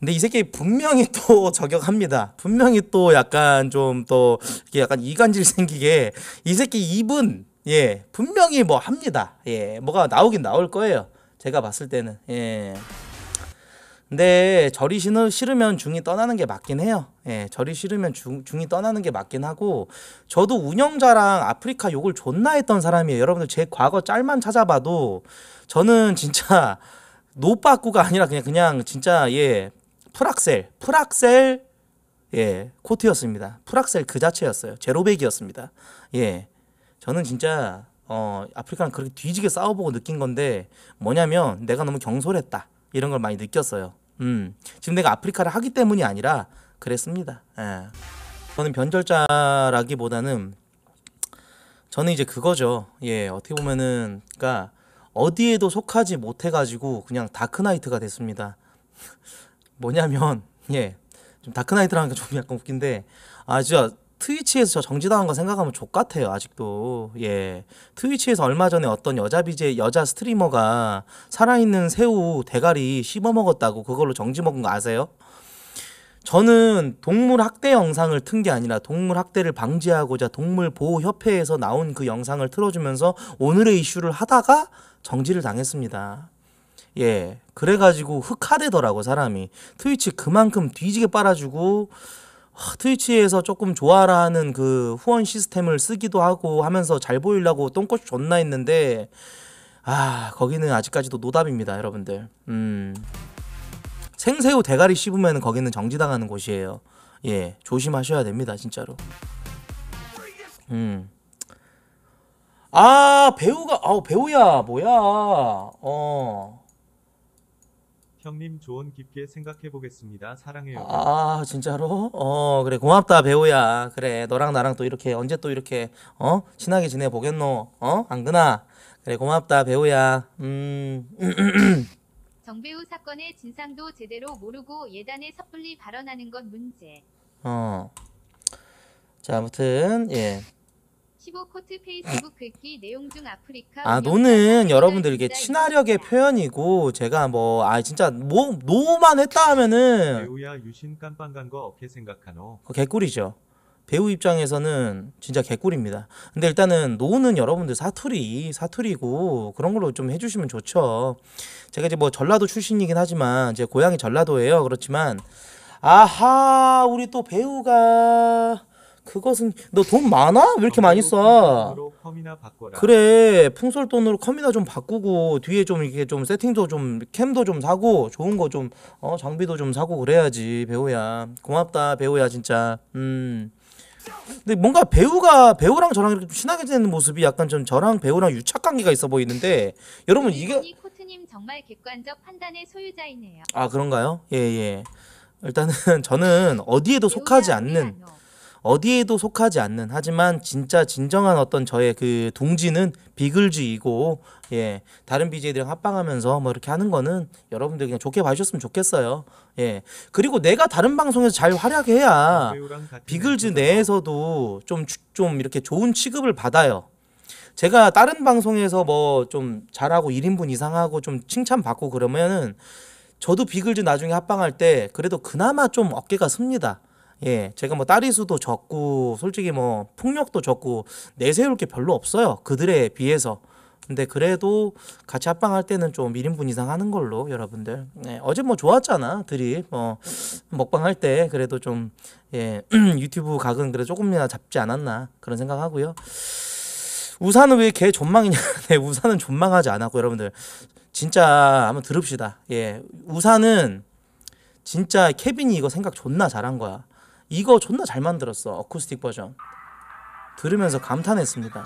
근데 이 새끼 분명히 또 저격합니다. 분명히 또 약간 좀 또 이게 약간 이간질 생기게 이 새끼 입은 예 분명히 뭐 합니다. 예 뭐가 나오긴 나올 거예요. 제가 봤을 때는 예. 근데 절이 싫으면 중이 떠나는 게 맞긴 해요. 예, 절이 싫으면 중, 중이 떠나는 게 맞긴 하고 저도 운영자랑 아프리카 욕을 존나 했던 사람이에요. 여러분들 제 과거 짤만 찾아봐도 저는 진짜 노빠꾸가 아니라 그냥 그냥 진짜 예 프락셀 프락셀 예 코트였습니다. 프락셀 그 자체였어요. 제로백이었습니다. 예 저는 진짜 어, 아프리카랑 그렇게 뒤지게 싸워보고 느낀 건데 뭐냐면 내가 너무 경솔했다 이런 걸 많이 느꼈어요. 음, 지금 내가 아프리카를 하기 때문이 아니라 그랬습니다. 예. 저는 변절자라기보다는 저는 이제 그거죠. 예, 어떻게 보면은 그러니까 어디에도 속하지 못해가지고 그냥 다크나이트가 됐습니다. 뭐냐면 예, 좀 다크나이트라는 게 좀 약간 웃긴데 아 진짜 트위치에서 정지당한 거 생각하면 족같아요 아직도 예 트위치에서 얼마 전에 어떤 여자 비제 여자 스트리머가 살아있는 새우 대가리 씹어 먹었다고 그걸로 정지 먹은 거 아세요? 저는 동물 학대 영상을 튼 게 아니라 동물 학대를 방지하고자 동물 보호 협회에서 나온 그 영상을 틀어주면서 오늘의 이슈를 하다가 정지를 당했습니다. 예, 그래가지고 흑화되더라고 사람이 트위치 그만큼 뒤지게 빨아주고 트위치에서 조금 좋아라는 그 후원 시스템을 쓰기도 하고 하면서 잘 보이려고 똥꼬치 줬나 했는데 아 거기는 아직까지도 노답입니다 여러분들 음 생새우 대가리 씹으면 거기는 정지당하는 곳이에요 예 조심하셔야 됩니다 진짜로 음아 배우가 아 배우야 뭐야 어 형님 조언 깊게 생각해 보겠습니다. 사랑해요. 아 진짜로? 어 그래 고맙다 배우야. 그래 너랑 나랑 또 이렇게 언제 또 이렇게 어 친하게 지내 보겠노? 어 안근아 그래 고맙다 배우야. 음 정배우 사건의 진상도 제대로 모르고 예단에 섣불리 발언하는 건 문제. 어. 자 아무튼 예. 15코트 페이스북 글기 내용 중 아프리카 아 노는 여러분들 에게 친화력의 표현이고 제가 뭐 아 진짜 뭐 노만 했다 하면은 배우야 유신 깜빵 간거 어떻게 생각하노? 어, 개꿀이죠. 배우 입장에서는 진짜 개꿀입니다. 근데 일단은 노는 여러분들 사투리, 사투리고 그런 걸로 좀 해주시면 좋죠. 제가 이제 뭐 전라도 출신이긴 하지만 제 고향이 전라도예요. 그렇지만 아하 우리 또 배우가 그것은 너 돈 많아? 왜 이렇게 많이 써? 그래 풍설 돈으로 컴이나 좀 바꾸고 뒤에 좀 이렇게 좀 세팅도 좀 캠도 좀 사고 좋은 거 좀 어, 장비도 좀 사고 그래야지 배우야 고맙다 배우야 진짜 음 근데 뭔가 배우가 배우랑 저랑 이렇게 좀 친하게 지내는 모습이 약간 좀 저랑 배우랑 유착 관계가 있어 보이는데 여러분 이게 코트님 정말 객관적 판단의 소유자이네요. 아 그런가요? 예예 예. 일단은 저는 어디에도 속하지 않는. 아니요. 어디에도 속하지 않는 하지만 진짜 진정한 어떤 저의 그 동지는 비글주이고 예 다른 BJ들이랑 합방하면서 뭐 이렇게 하는 거는 여러분들 그냥 좋게 봐주셨으면 좋겠어요 예 그리고 내가 다른 방송에서 잘 활약해야 비글즈 내에서도 좀좀 좀 이렇게 좋은 취급을 받아요 제가 다른 방송에서 뭐 좀 잘하고 1인분 이상 하고 좀 칭찬받고 그러면은 저도 비글즈 나중에 합방할 때 그래도 그나마 좀 어깨가 씁니다. 예, 제가 뭐 따리수도 적고 솔직히 뭐 폭력도 적고 내세울 게 별로 없어요. 그들에 비해서. 근데 그래도 같이 합방할 때는 좀 1인분 이상 하는 걸로 여러분들. 네, 어제 뭐 좋았잖아 드이뭐 먹방할 때 그래도 좀 예, 유튜브 각은 그래도 조금이나 잡지 않았나 그런 생각하고요. 우산은 왜 개 존망이냐? 네, 우산은 존망하지 않았고 여러분들 진짜 한번 들읍시다. 예, 우산은 진짜 케빈이 이거 생각 존나 잘한 거야. 이거 존나 잘 만들었어 어쿠스틱 버전 들으면서 감탄했습니다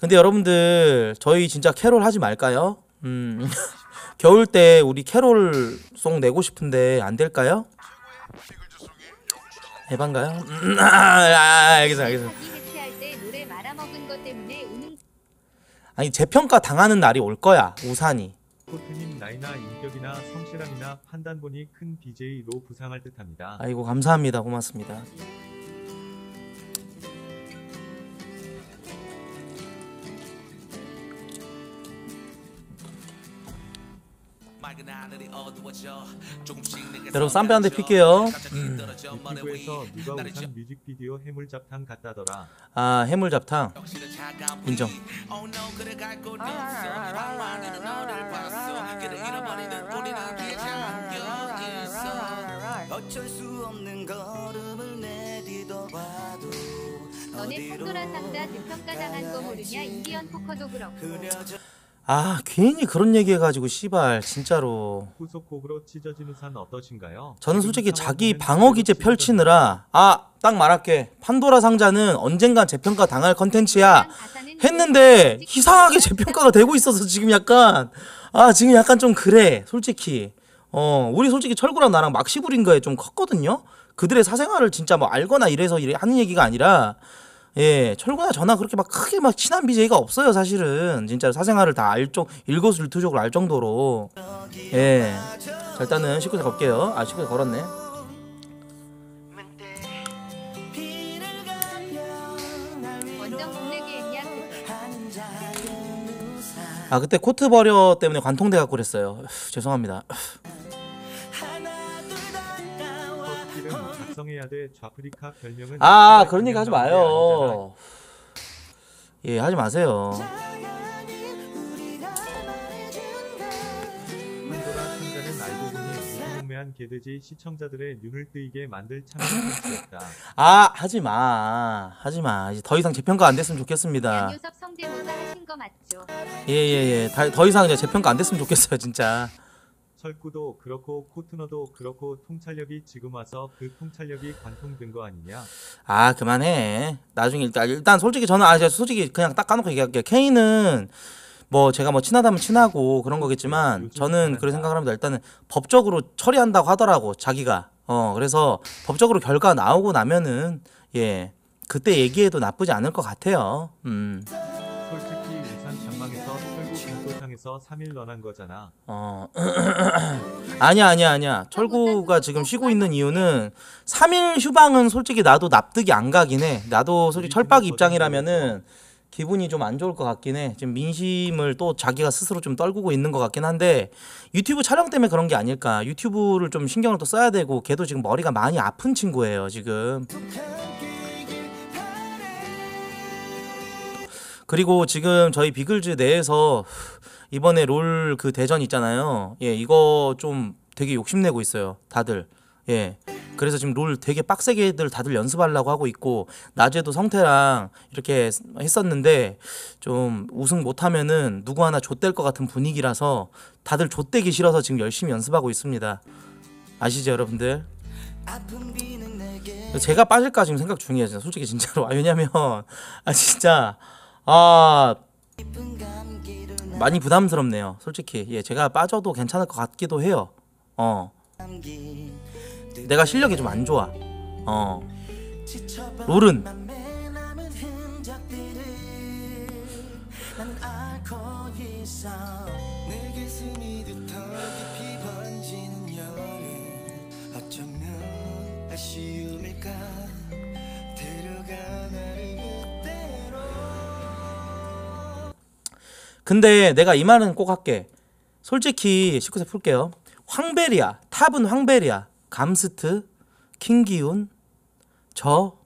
근데 여러분들 저희 진짜 캐롤 하지 말까요? 음 겨울 때 우리 캐롤 송 내고 싶은데 안 될까요? 에반가요? 음, 아, 알겠어 알겠어 아니 재평가 당하는 날이 올 거야 우산이 코트님 나이나 인격이나 성실함이나 판단본이 큰 BJ로 부상할 듯합니다. 아이고 감사합니다. 고맙습니다. 여러분 쌈배 한테 필게요 음. 유에서 누가 우산 뮤직비디오 해물잡탕 같다더라 아 해물잡탕 인정 어쩔 수 없는 걸음을 내디뎌 봐도 너네 폭로란 상자 등평가당한 거 모르냐 인디언 포커도 그렇고 아 괜히 그런 얘기해가지고 씨발 진짜로 후속곡으로 찢어지는 산 어떠신가요? 저는 솔직히 자기 방어 기제 펼치느라 아 딱 말할게 판도라 상자는 언젠간 재평가 당할 컨텐츠야 했는데 이상하게 재평가가 되고 있어서 지금 약간 아 지금 약간 좀 그래 솔직히 어 우리 솔직히 철구랑 나랑 막시부린거에 좀 컸거든요 그들의 사생활을 진짜 뭐 알거나 이래서 이래 하는 얘기가 아니라 예, 철구나 저나 그렇게 막 크게 막 친한 BJ가 없어요, 사실은. 진짜 사생활을 다 알 정, 일거수일투족을 알 정도로. 예. 자, 일단은 19세 걸게요. 아, 19세 걸었네. 아, 그때 코트 버려 때문에 관통돼 갖고 그랬어요. 죄송합니다. 아, 각성해야 돼. 좌프리카 별명은 아 그런 얘기 하지 마요. 예 하지 마세요. 개돼지 시청자들의 눈을 뜨이게 만들 참여를 했다. 아 하지 마 하지 마 이제 더 이상 재평가 안 됐으면 좋겠습니다. 양효섭 성대모사 하신 거 맞죠? 예예예 예, 예. 더 이상 이제 재평가 안 됐으면 좋겠어요 진짜. 철구도 그렇고 코트너도 그렇고 통찰력이 지금 와서 그 통찰력이 관통된 거 아니냐? 아 그만해. 나중에 일단 일단 솔직히 저는 아제 솔직히 그냥 딱 까놓고 얘기할게요. 케인은 뭐 제가 뭐 친하다면 친하고 그런 거겠지만 저는 그런 생각을 합니다. 일단은 법적으로 처리한다고 하더라고 자기가. 어 그래서 법적으로 결과 나오고 나면은 예 그때 얘기해도 나쁘지 않을 것 같아요. 음. 해서 3일 런한 거잖아. 어. 아니야, 아니야, 아니야. 철구가 지금 쉬고 있는 이유는 3일 휴방은 솔직히 나도 납득이 안 가긴 해. 나도 솔직히 철박 입장이라면은 기분이 좀 안 좋을 것 같긴 해. 지금 민심을 또 자기가 스스로 좀 떨구고 있는 것 같긴 한데 유튜브 촬영 때문에 그런 게 아닐까. 유튜브를 좀 신경을 또 써야 되고 걔도 지금 머리가 많이 아픈 친구예요, 지금. 그리고 지금 저희 비글즈 내에서 이번에 롤 그 대전 있잖아요. 예, 이거 좀 되게 욕심내고 있어요. 다들. 예. 그래서 지금 롤 되게 빡세게들 다들 연습하려고 하고 있고 낮에도 성태랑 이렇게 했었는데 좀 우승 못하면은 누구 하나 좆될 것 같은 분위기라서 다들 좆되기 싫어서 지금 열심히 연습하고 있습니다. 아시죠 여러분들? 제가 빠질까 지금 생각 중이에요 진짜 솔직히 진짜로 아, 왜냐면 아 진짜 아 많이 부담스럽네요. 솔직히 예 제가 빠져도 괜찮을 것 같기도 해요. 어 내가 실력이 좀 안 좋아. 어 롤은 근데 내가 이 말은 꼭 할게. 솔직히 19세 풀게요. 황베리아 탑은 황베리아 감스트 킹기훈 저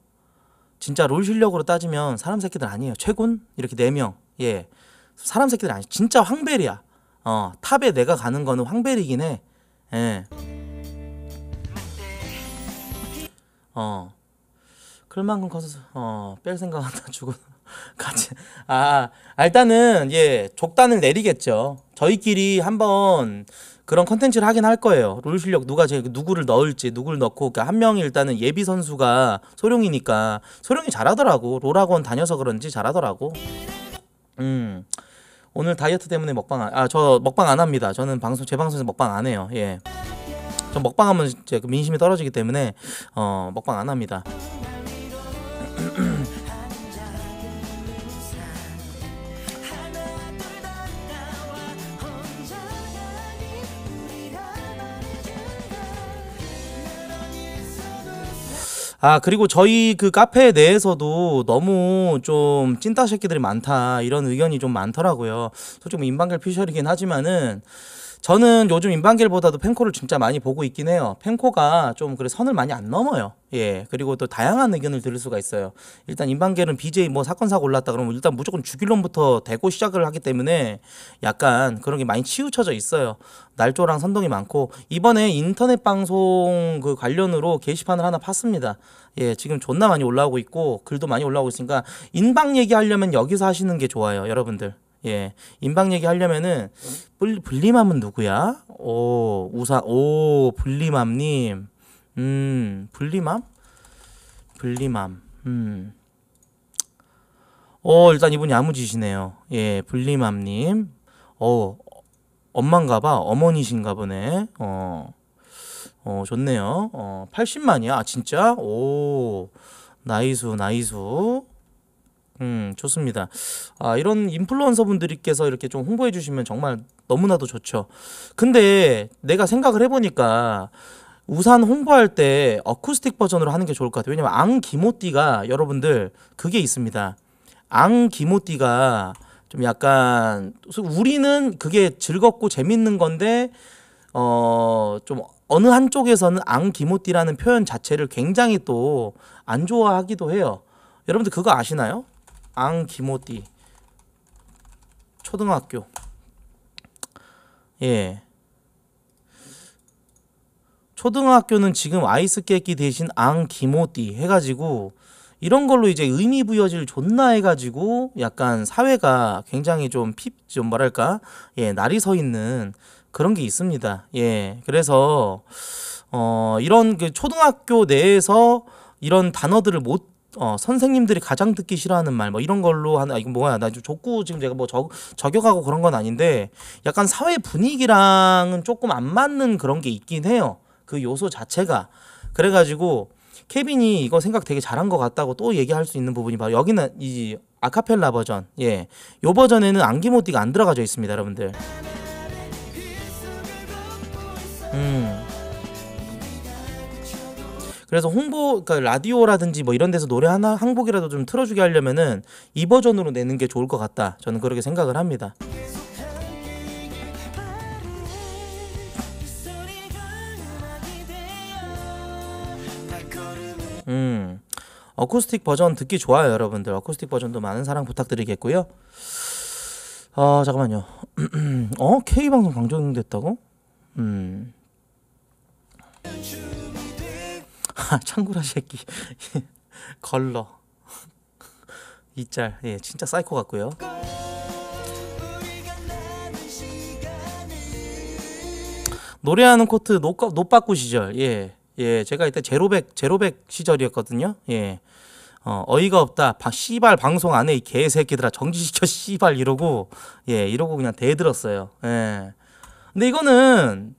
진짜 롤 실력으로 따지면 사람 새끼들 아니에요. 최군 이렇게 네 명. 예. 사람 새끼들 아니 에요 진짜 황베리아 어, 탑에 내가 가는 거는 황베리긴 해. 예. 어. 그럴 만큼 커서 어, 뺄 생각은 다 죽어. 같이 아, 아 일단은 예 족단을 내리겠죠. 저희끼리 한번 그런 컨텐츠를 하긴 할 거예요. 롤 실력 누가 제 누구를 넣을지 누구를 넣고 그러니까 한 명이 일단은 예비 선수가 소룡이니까 소룡이 잘하더라고 롤학원 다녀서 그런지 잘하더라고. 음 오늘 다이어트 때문에 먹방 아 저 먹방 안 합니다. 저는 방송 제 방송에서 먹방 안 해요. 예. 저 먹방하면 이제 그 민심이 떨어지기 때문에 어 먹방 안 합니다. 아 그리고 저희 그 카페 내에서도 너무 좀 찐따 새끼들이 많다 이런 의견이 좀 많더라고요. 솔직히 뭐인방결 피셜이긴 하지만은 저는 요즘 인방길보다도 펜코를 진짜 많이 보고 있긴 해요. 펜코가 좀 그래 선을 많이 안 넘어요. 예. 그리고 또 다양한 의견을 들을 수가 있어요. 일단 인방길은 BJ 뭐 사건 사고 올랐다 그러면 일단 무조건 주길론부터 대고 시작을 하기 때문에 약간 그런 게 많이 치우쳐져 있어요. 날조랑 선동이 많고 이번에 인터넷 방송 그 관련으로 게시판을 하나 팠습니다. 예, 지금 존나 많이 올라오고 있고 글도 많이 올라오고 있으니까 인방 얘기하려면 여기서 하시는 게 좋아요, 여러분들. 예. 임박 얘기 하려면은 불, 불리맘은 누구야? 오, 우사 오, 불리맘 님. 음, 불리맘? 불리맘. 음. 어, 일단 이분이 야무지시네요. 예, 불리맘 님. 어, 엄만가 봐. 어머니신가 보네. 어. 어, 좋네요. 어, 80만이야. 아, 진짜? 오. 나이수, 나이수. 음, 좋습니다. 아, 이런 인플루언서 분들께서 이렇게 좀 홍보해 주시면 정말 너무나도 좋죠. 근데 내가 생각을 해보니까 우산 홍보할 때 어쿠스틱 버전으로 하는 게 좋을 것 같아요. 왜냐면 앙 기모띠가 여러분들 그게 있습니다. 앙 기모띠가 좀 약간 우리는 그게 즐겁고 재밌는 건데 어좀 어느 한쪽에서는 앙 기모띠라는 표현 자체를 굉장히 또 안 좋아하기도 해요. 여러분들 그거 아시나요? 앙기모띠 초등학교 예 초등학교는 지금 아이스깨끼 대신 앙기모띠 해가지고 이런 걸로 이제 의미 부여질 존나 해가지고 약간 사회가 굉장히 좀 핍, 좀 뭐랄까, 예, 날이 서 있는 그런 게 있습니다. 예, 그래서, 어, 이런 그 초등학교 내에서 이런 단어들을 못 어, 선생님들이 가장 듣기 싫어하는 말 뭐 이런 걸로 하는 아, 이건 뭐야 나 족구 지금 제가 뭐 적, 저격하고 그런 건 아닌데 약간 사회 분위기랑은 조금 안 맞는 그런 게 있긴 해요 그 요소 자체가 그래가지고 케빈이 이거 생각 되게 잘한 것 같다고 또 얘기할 수 있는 부분이 바로 여기는 이 아카펠라 버전 예요 버전에는 안기모띠가 안 들어가져 있습니다 여러분들 음 그래서 홍보 그러니까 라디오라든지 뭐 이런 데서 노래 하나 한 곡이라도 좀 틀어주게 하려면은 이 버전으로 내는 게 좋을 것 같다. 저는 그렇게 생각을 합니다. 음. 어쿠스틱 버전 듣기 좋아요, 여러분들. 어쿠스틱 버전도 많은 사랑 부탁드리겠고요. 아, 잠깐만요. 어? K방송 강조됐다고? 음. 창구라 아, 새끼. 걸러. 이짤. 예, 진짜 사이코 같고요. 노래하는 코트 노, 노빠꾸 시절. 예. 예, 제가 이때 제로백, 제로백 시절이었거든요. 예. 어, 어이가 없다. 바, 씨발 방송 안에 이 개새끼들아 정지시켜 씨발 이러고 예 이러고 그냥 대들었어요. 예. 근데 이거는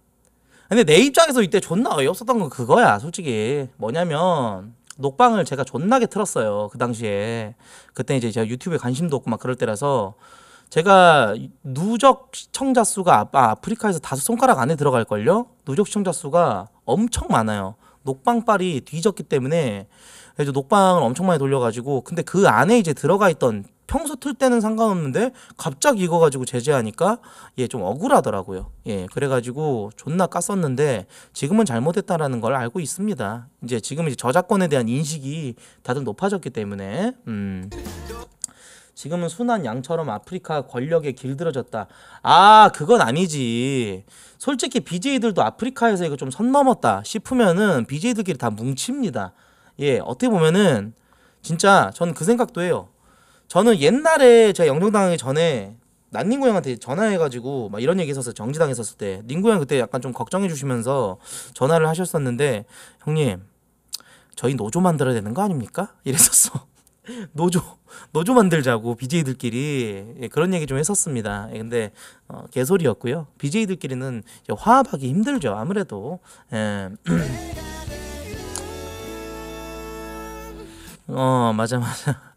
근데 내 입장에서 이때 존나 어이없었던 건 그거야 솔직히 뭐냐면 녹방을 제가 존나게 틀었어요 그 당시에 그때 이제 제가 유튜브에 관심도 없고 막 그럴 때라서 제가 누적 시청자 수가 아, 아 아프리카에서 다섯 손가락 안에 들어갈 걸요 누적 시청자 수가 엄청 많아요 녹방빨이 뒤졌기 때문에 그래서 녹방을 엄청 많이 돌려가지고 근데 그 안에 이제 들어가 있던 평소 틀 때는 상관없는데 갑자기 이거 가지고 제재하니까 예 좀 억울하더라고요. 예 그래가지고 존나 깠었는데 지금은 잘못했다라는 걸 알고 있습니다. 이제 지금 이제 저작권에 대한 인식이 다들 높아졌기 때문에 음. 지금은 순한 양처럼 아프리카 권력에 길들여졌다. 아, 그건 아니지. 솔직히 BJ들도 아프리카에서 이거 좀 선 넘었다 싶으면은 BJ들끼리 다 뭉칩니다. 예, 어떻게 보면은 진짜 저는 그 생각도 해요. 저는 옛날에 제가 영정당하기 전에 난닝구 형한테 전화해가지고 막 이런 얘기 있었어요. 정지당했었을 때. 닝구 형 그때 약간 좀 걱정해 주시면서 전화를 하셨었는데 형님 저희 노조 만들어야 되는 거 아닙니까? 이랬었어. 노조 노조 만들자고 BJ들끼리 예, 그런 얘기 좀 했었습니다. 예, 근데 어, 개소리였고요. BJ들끼리는 화합하기 힘들죠. 아무래도 예. 어 맞아 맞아.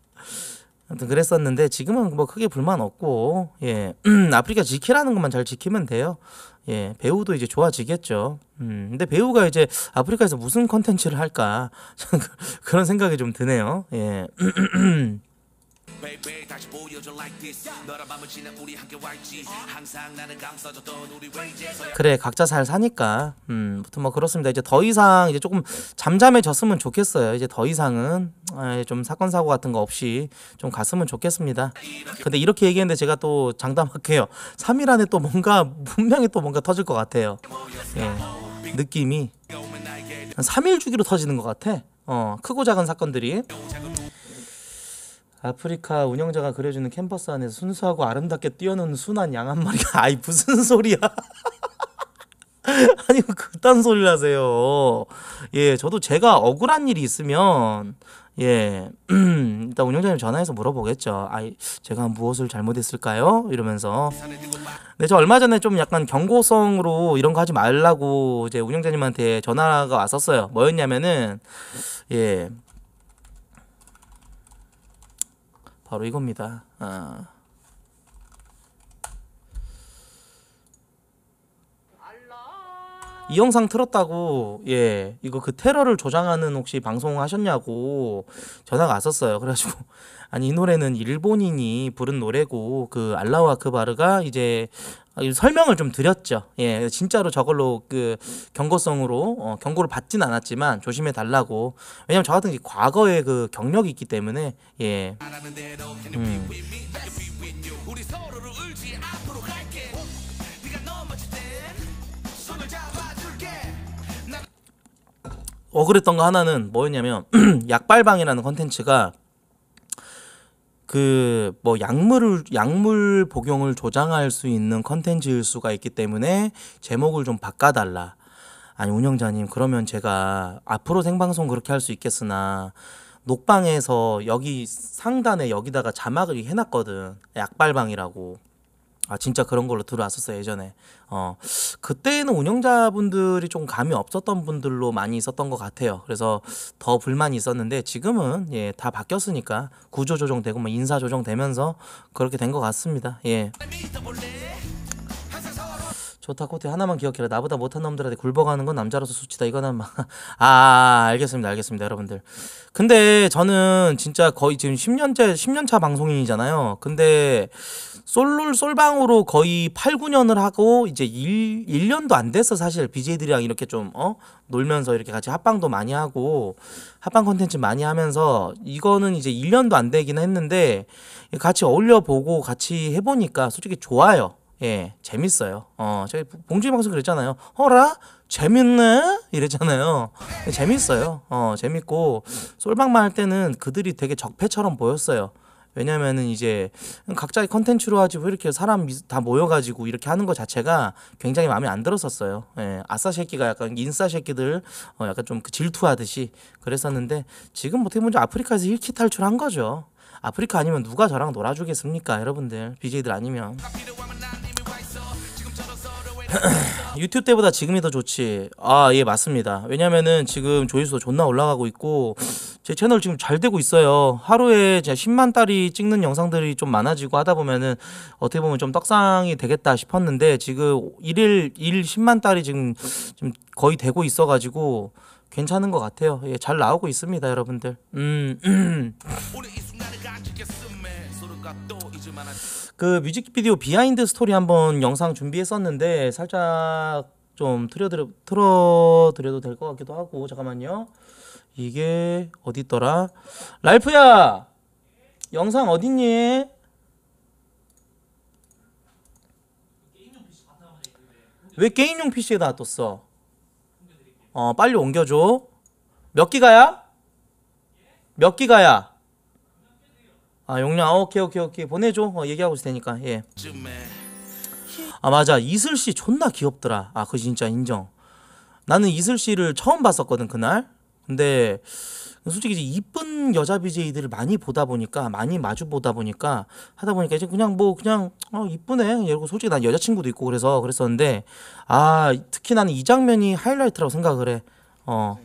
아무튼 그랬었는데 지금은 뭐 크게 불만 없고 예 아프리카 지키라는 것만 잘 지키면 돼요 예 배우도 이제 좋아지겠죠 음 근데 배우가 이제 아프리카에서 무슨 컨텐츠를 할까 그, 그런 생각이 좀 드네요 예 baby 다시 보여줘 like this 너랑 밤을 지나 우리 함께 YG 항상 나는 감싸줬던 우리 웨이지 그래 각자 잘 사니까 음, 아무튼 뭐 그렇습니다. 이제 더 이상 이제 조금 잠잠해졌으면 좋겠어요. 이제 더 이상은 에, 아, 좀 사건 사고 같은 거 없이 좀 갔으면 좋겠습니다. 근데 이렇게 얘기했는데 제가 또 장담할게요. 3일 안에 또 뭔가 분명히 또 뭔가 터질 것 같아요. 예, 느낌이 3일 주기로 터지는 것 같아. 어, 크고 작은 사건들이. 아프리카 운영자가 그려주는 캠퍼스 안에서 순수하고 아름답게 뛰어노는 순한 양 한 마리가 아이 무슨 소리야? 아니 그딴 소리를 하세요. 예, 저도 제가 억울한 일이 있으면 예 일단 운영자님 전화해서 물어보겠죠. 아, 이 제가 무엇을 잘못했을까요? 이러면서. 네, 저 얼마 전에 좀 약간 경고성으로 이런 거 하지 말라고 이제 운영자님한테 전화가 왔었어요. 뭐였냐면은 예 바로 이겁니다. 아. 이 영상 틀었다고 예 이거 그 테러를 조장하는 혹시 방송 하셨냐고 전화가 왔었어요 그래가지고 아니 이 노래는 일본인이 부른 노래고 그 알라와 그바르가 이제 설명을 좀 드렸죠. 예, 진짜로 저걸로 그 경고성으로 어, 경고를 받진 않았지만 조심해 달라고. 왜냐면 저 같은 게 과거에 그 경력이 있기 때문에 예. 음. 음. 억울했던 거 하나는 뭐였냐면 약발방이라는 컨텐츠가 그뭐 약물을 약물 복용을 조장할 수 있는 컨텐츠일 수가 있기 때문에 제목을 좀 바꿔달라. 아니 운영자님 그러면 제가 앞으로 생방송 그렇게 할 수 있겠으나 녹방에서 여기 상단에 여기다가 자막을 해놨거든 약발방이라고 아 진짜 그런 걸로 들어왔었어요 예전에 어 그때는 운영자분들이 좀 감이 없었던 분들로 많이 있었던 것 같아요 그래서 더 불만이 있었는데 지금은 예다 바뀌었으니까 구조 조정되고 뭐 인사 조정되면서 그렇게 된 것 같습니다 예. 아, 네, 좋다 코트 하나만 기억해라 나보다 못한 놈들한테 굴복하는 건 남자로서 수치다 이거는 막아 알겠습니다 알겠습니다 여러분들 근데 저는 진짜 거의 지금 10년째 10년차 방송인이잖아요 근데 솔롤 솔방으로 거의 8, 9년을 하고 이제 1, 1년도 안 됐어 사실 BJ들이랑 이렇게 좀 어? 놀면서 이렇게 같이 합방도 많이 하고 합방 컨텐츠 많이 하면서 이거는 이제 1년도 안 되긴 했는데 같이 어울려 보고 같이 해보니까 솔직히 좋아요 예, 재밌어요. 어, 저희 봉준이 방송 그랬잖아요. 어라? 재밌네? 이랬잖아요. 재밌어요. 어, 재밌고, 솔방만 할 때는 그들이 되게 적폐처럼 보였어요. 왜냐면은 이제 각자의 컨텐츠로 하지 왜 이렇게 사람 다 모여가지고 이렇게 하는 것 자체가 굉장히 마음에 안 들었었어요. 예, 아싸 새끼가 약간 인싸 새끼들 어, 약간 좀 그 질투하듯이 그랬었는데 지금 어떻게 보면 아프리카에서 일키 탈출한 거죠. 아프리카 아니면 누가 저랑 놀아주겠습니까, 여러분들 BJ들 아니면. 유튜브 때보다 지금이 더 좋지. 아, 예, 맞습니다. 왜냐면은 지금 조회수도 존나 올라가고 있고, 제 채널 지금 잘 되고 있어요. 하루에 제 10만 달이 찍는 영상들이 좀 많아지고 하다 보면은 어떻게 보면 좀 떡상이 되겠다 싶었는데, 지금 일일, 일 10만 달이 지금, 지금 거의 되고 있어가지고, 괜찮은 것 같아요. 예, 잘 나오고 있습니다, 여러분들. 음, 음. 그 뮤직비디오 비하인드 스토리 한번 영상 준비했었는데 살짝 좀 틀어드려, 틀어드려도 될 것 같기도 하고 잠깐만요 이게 어디있더라 랄프야 영상 어딨니? 왜 게임용 PC에 다뒀어어 어, 빨리 옮겨줘 몇 기가야? 몇 기가야? 아 용량 아 오케이 오케이 오케이 보내줘 어, 얘기하고 있을 테니까 예. 아 맞아 이슬 씨 존나 귀엽더라. 아 그 진짜 인정. 나는 이슬 씨를 처음 봤었거든 그날. 근데 솔직히 이 이쁜 여자 BJ들을 많이 보다 보니까 많이 마주 보다 보니까 하다 보니까 이제 그냥 뭐 그냥 어 이쁘네 이러고 솔직히 난 여자친구도 있고 그래서 그랬었는데 아 특히 나는 이 장면이 하이라이트라고 생각을 해. 어.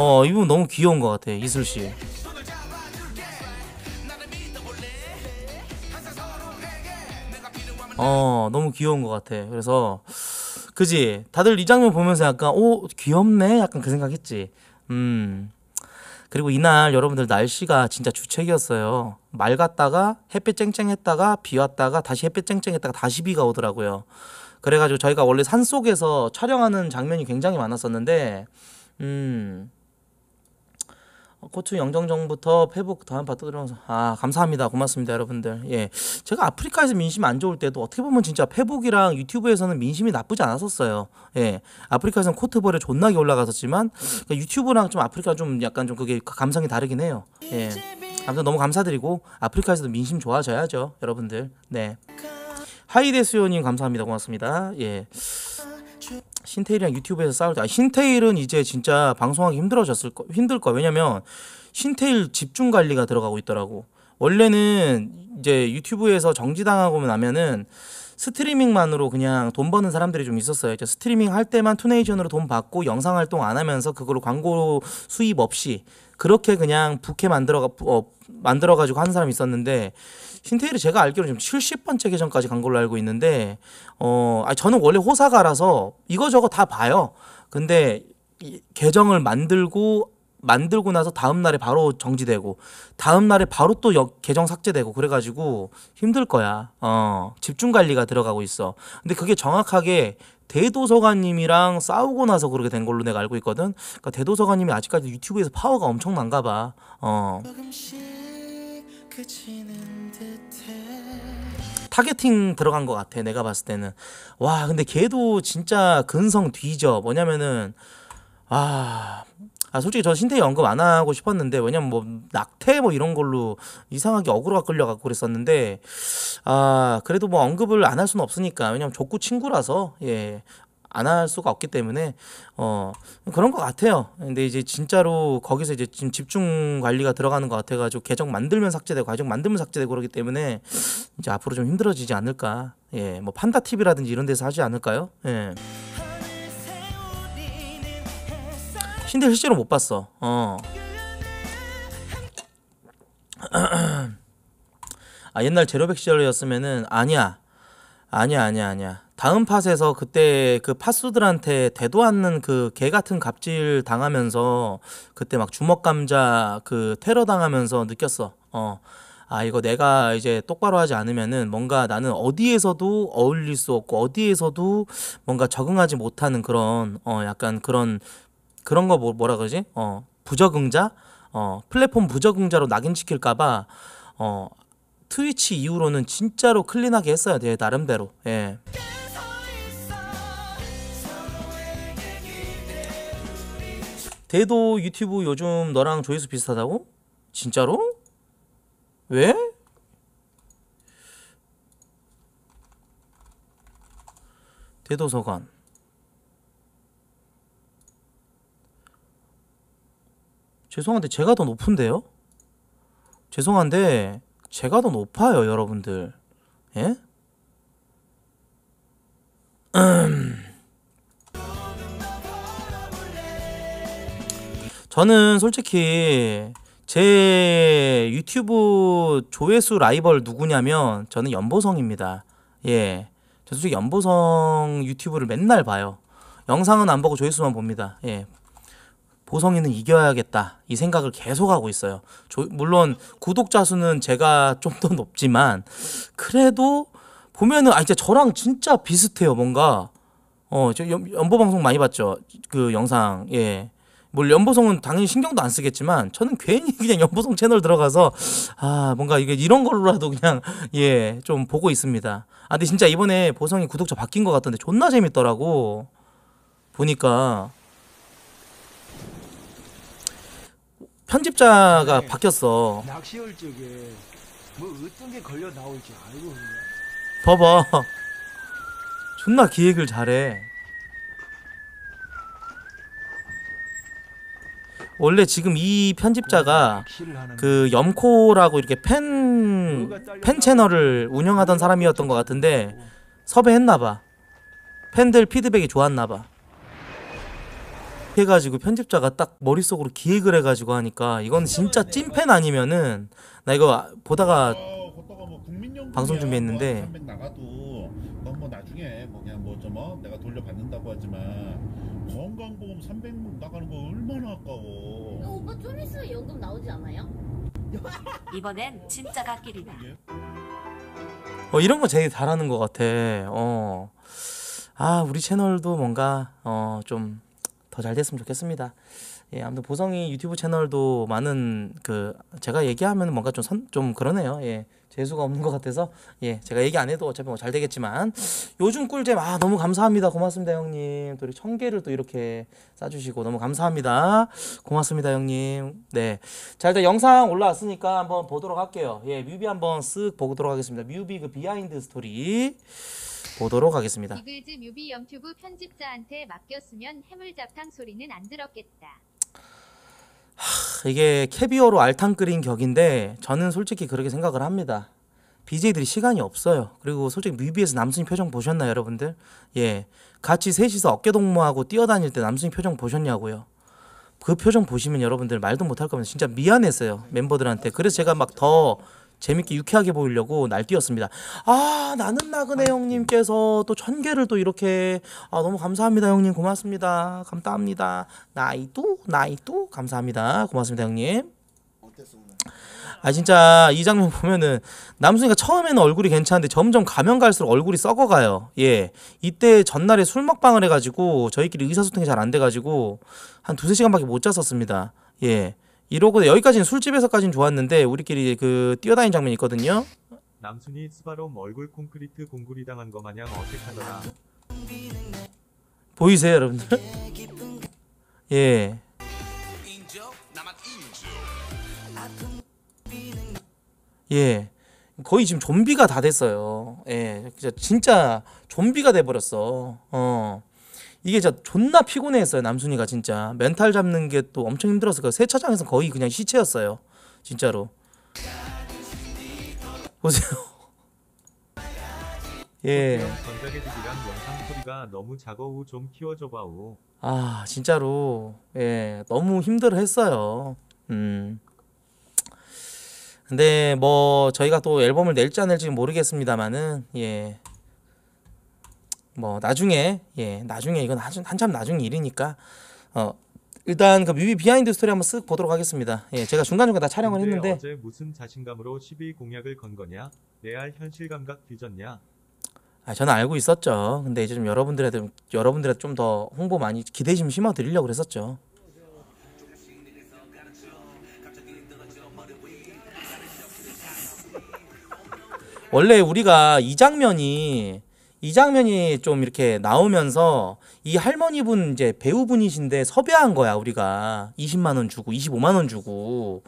어, 이분 너무 귀여운 것 같아, 이슬 씨. 어, 너무 귀여운 것 같아. 그래서, 그지? 다들 이 장면 보면서 약간, 오, 귀엽네? 약간 그 생각했지. 음. 그리고 이날 여러분들 날씨가 진짜 주책이었어요. 맑았다가 햇빛 쨍쨍했다가 비 왔다가 다시 햇빛 쨍쨍했다가 다시 비가 오더라고요. 그래가지고 저희가 원래 산 속에서 촬영하는 장면이 굉장히 많았었는데, 음, 코츠 영정정부터 페북 더한 파트 들어서아 감사합니다 고맙습니다 여러분들 예 제가 아프리카에서 민심 안 좋을 때도 어떻게 보면 진짜 페북이랑 유튜브에서는 민심이 나쁘지 않았었어요 예 아프리카에서는 코트볼에 존나게 올라갔었지만 그러니까 유튜브랑 좀 아프리카 좀 약간 좀 그게 감성이 다르긴 해요 예 아무튼 너무 감사드리고 아프리카에서도 민심 좋아져야죠 여러분들 네 하이데스요님 감사합니다 고맙습니다 예. 신테일이랑 유튜브에서 싸울 때 아, 신테일은 이제 진짜 방송하기 힘들어졌을 거 힘들 거 왜냐면 신테일 집중 관리가 들어가고 있더라고 원래는 이제 유튜브에서 정지당하고 나면은 스트리밍만으로 그냥 돈 버는 사람들이 좀 있었어요. 이제 스트리밍 할 때만 투네이션으로 돈 받고 영상 활동 안 하면서 그걸로 광고 수입 없이 그렇게 그냥 부캐 만들어 어, 만들어가지고 한 사람이 있었는데 신태일이 제가 알기로 지금 70번째 계정까지 간 걸로 알고 있는데 어 아, 저는 원래 호사가라서 이거저거 다 봐요. 근데 이 계정을 만들고 만들고 나서 다음 날에 바로 정지되고 다음 날에 바로 또 여, 계정 삭제되고 그래가지고 힘들 거야. 어 집중 관리가 들어가고 있어. 근데 그게 정확하게 대도서관님이랑 싸우고 나서 그렇게 된 걸로 내가 알고 있거든. 그러니까 대도서관님이 아직까지 유튜브에서 파워가 엄청난가 봐. 어. 타겟팅 들어간 것 같아 내가 봤을 때는 와 근데 걔도 진짜 근성 뒤져 뭐냐면은 아, 아 솔직히 저 신태희 언급 안 하고 싶었는데 왜냐면 뭐 낙태 뭐 이런 걸로 이상하게 어그로가 끌려갖고 그랬었는데 아 그래도 뭐 언급을 안 할 수는 없으니까 왜냐면 족구 친구라서 예 안할 수가 없기 때문에 어 그런 것 같아요. 근데 이제 진짜로 거기서 이제 지금 집중 관리가 들어가는 것 같아가지고 계정 만들면 삭제되고 과정 만들면 삭제되고 그러기 때문에 이제 앞으로 좀 힘들어지지 않을까. 예, 뭐 판다 TV라든지 이런 데서 하지 않을까요? 예. 신데 실제로 못 봤어. 어. 아 옛날 제로백 시절이었으면은 아니야 아니야 아니야 아니야 다음 팟에서 그때 그 팟수들한테 대도 않는 그 개 같은 갑질 당하면서 그때 막 주먹 감자 그 테러 당하면서 느꼈어. 어. 아, 이거 내가 이제 똑바로 하지 않으면은 뭔가 나는 어디에서도 어울릴 수 없고 어디에서도 뭔가 적응하지 못하는 그런 어 약간 그런 그런 거 뭐, 뭐라 그러지? 어. 부적응자? 어, 플랫폼 부적응자로 낙인찍힐까봐 어, 트위치 이후로는 진짜로 클린하게 했어야 돼 나름대로. 예. 대도 유튜브 요즘 너랑 조회수 비슷하다고? 진짜로? 왜? 대도서관 죄송한데 제가 더 높은데요? 죄송한데 제가 더 높아요 여러분들 예? 음. 저는 솔직히 제 유튜브 조회수 라이벌 누구냐면 저는 연보성입니다. 예. 저 솔직히 연보성 유튜브를 맨날 봐요. 영상은 안 보고 조회수만 봅니다. 예. 보성이는 이겨야겠다. 이 생각을 계속 하고 있어요. 조, 물론 구독자 수는 제가 좀 더 높지만 그래도 보면은 아 진짜 저랑 진짜 비슷해요. 뭔가 어, 저 연, 연보 방송 많이 봤죠. 그 영상. 예. 뭘연보송은 뭐 당연히 신경도 안 쓰겠지만 저는 괜히 그냥 연보송 채널 들어가서 아 뭔가 이게 이런 걸로라도 그냥 예 좀 보고 있습니다. 아 근데 진짜 이번에 보성이 구독자 바뀐 것 같던데 존나 재밌더라고 보니까 편집자가 네. 바뀌었어. 낚시올 쪽에뭐 어떤 게 걸려 나올지 알고 있냐? 봐봐 존나 기획을 잘해. 원래 지금 이 편집자가 그 염코라고 이렇게 팬, 팬 채널을 운영하던 사람이었던 것 같은데 섭외했나봐. 팬들 피드백이 좋았나봐. 해가지고 편집자가 딱 머릿속으로 기획을 해가지고 하니까 이건 진짜 찐팬 아니면은 나 이거 보다가 방송 준비했는데 뭐 나중에 뭐 그냥 뭐좀 어? 내가 돌려받는다고 하지만 건강보험 300만 나가는 거 얼마나 아까워. 야, 어, 오빠 좀 있으면 연금 나오지 않아요? 이번엔 진짜 갓길이다. 예. 어, 이런 거 제일 잘하는 것 같아. 어. 아, 우리 채널도 뭔가, 어, 좀 더 잘 됐으면 좋겠습니다. 예, 아무튼 보성이 유튜브 채널도 많은 그, 제가 얘기하면 뭔가 좀 선, 좀 그러네요. 예. 재수가 없는 것 같아서 예 제가 얘기 안 해도 어차피 뭐 잘 되겠지만 요즘 꿀잼 아 너무 감사합니다 고맙습니다 형님 또 이렇게 천 개를 또 이렇게 싸주시고 너무 감사합니다 고맙습니다 형님 네 자 일단 영상 올라왔으니까 한번 보도록 할게요 예 뮤비 한번 쓱 보도록 하겠습니다 뮤비 그 비하인드 스토리 보도록 하겠습니다 이글즈 뮤비 영튜브 편집자한테 맡겼으면 해물잡탕 소리는 안 들었겠다 하, 이게 캐비어로 알탕 끓인 격인데 저는 솔직히 그렇게 생각을 합니다. BJ들이 시간이 없어요. 그리고 솔직히 뮤비에서 남순이 표정 보셨나요, 여러분들? 예. 같이 셋이서 어깨 동무하고 뛰어다닐 때 남순이 표정 보셨냐고요. 그 표정 보시면 여러분들 말도 못할 겁니다. 진짜 미안했어요. 멤버들한테. 그래서 제가 막더 재밌게 유쾌하게 보이려고 날뛰었습니다. 아 나는 나그네 형님께서 또천 개를 또 이렇게 아 너무 감사합니다 형님 고맙습니다 감사합니다 나이도 나이도 감사합니다 고맙습니다 형님. 아 진짜 이 장면 보면은 남순이가 처음에는 얼굴이 괜찮은데 점점 가면 갈수록 얼굴이 썩어가요. 예, 이때 전날에 술 먹방을 해가지고 저희끼리 의사소통이 잘 안 돼가지고 한 두세 시간밖에 못 잤었습니다. 예. 이러고 여기까지는 술집에서까지는 좋았는데 우리끼리 그 뛰어다닌 장면이 있거든요. 남순이 스바롬 얼굴 콘크리트 공구리 당한 거 마냥 어색하더라. 보이세요, 여러분들? 예. 예. 거의 지금 좀비가 다 됐어요. 예. 진짜 좀비가 돼 버렸어. 어. 이게 진짜 존나 피곤했어요 남순이가 진짜 멘탈 잡는 게 또 엄청 힘들어서그 세차장에서 거의 그냥 시체였어요 진짜로 보세요 예아 진짜로 예 너무 힘들어했어요 음 근데 뭐 저희가 또 앨범을 낼지 안 낼지 모르겠습니다만은 예뭐 나중에 예 나중에 이건 한, 한참 나중 일이니까 어 일단 그 뮤비 비하인드 스토리 한번 쓱 보도록 하겠습니다. 예 제가 중간 중간 다 촬영을 했는데 어제 무슨 자신감으로 12 공약을 건 거냐? 내알 현실 감각 뒤졌냐? 아 저는 알고 있었죠. 근데 이제 좀 여러분들에 좀 여러분들에 좀더 홍보 많이 기대 좀 심어 드리려고 그랬었죠. 원래 우리가 이 장면이 이 장면이 좀 이렇게 나오면서 이 할머니분 이제 배우분이신데 섭외한 거야 우리가 20만 원 주고 25만 원 주고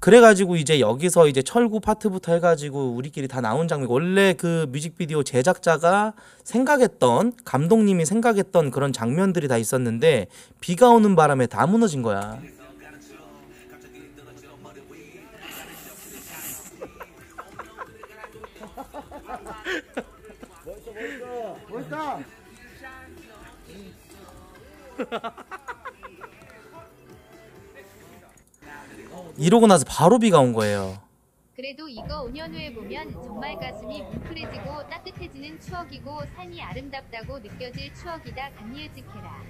그래가지고 이제 여기서 이제 철구 파트부터 해가지고 우리끼리 다 나온 장면 원래 그 뮤직비디오 제작자가 생각했던 감독님이 생각했던 그런 장면들이 다 있었는데 비가 오는 바람에 다 무너진 거야. 있다. 이러고 나서 바로 비가 온 거예요. 그래도 이거 5년 후에 보면 정말 가슴이 뭉클해지고 따뜻해지는 추억이고 산이 아름답다고 느껴질 추억이다. 강미해지케라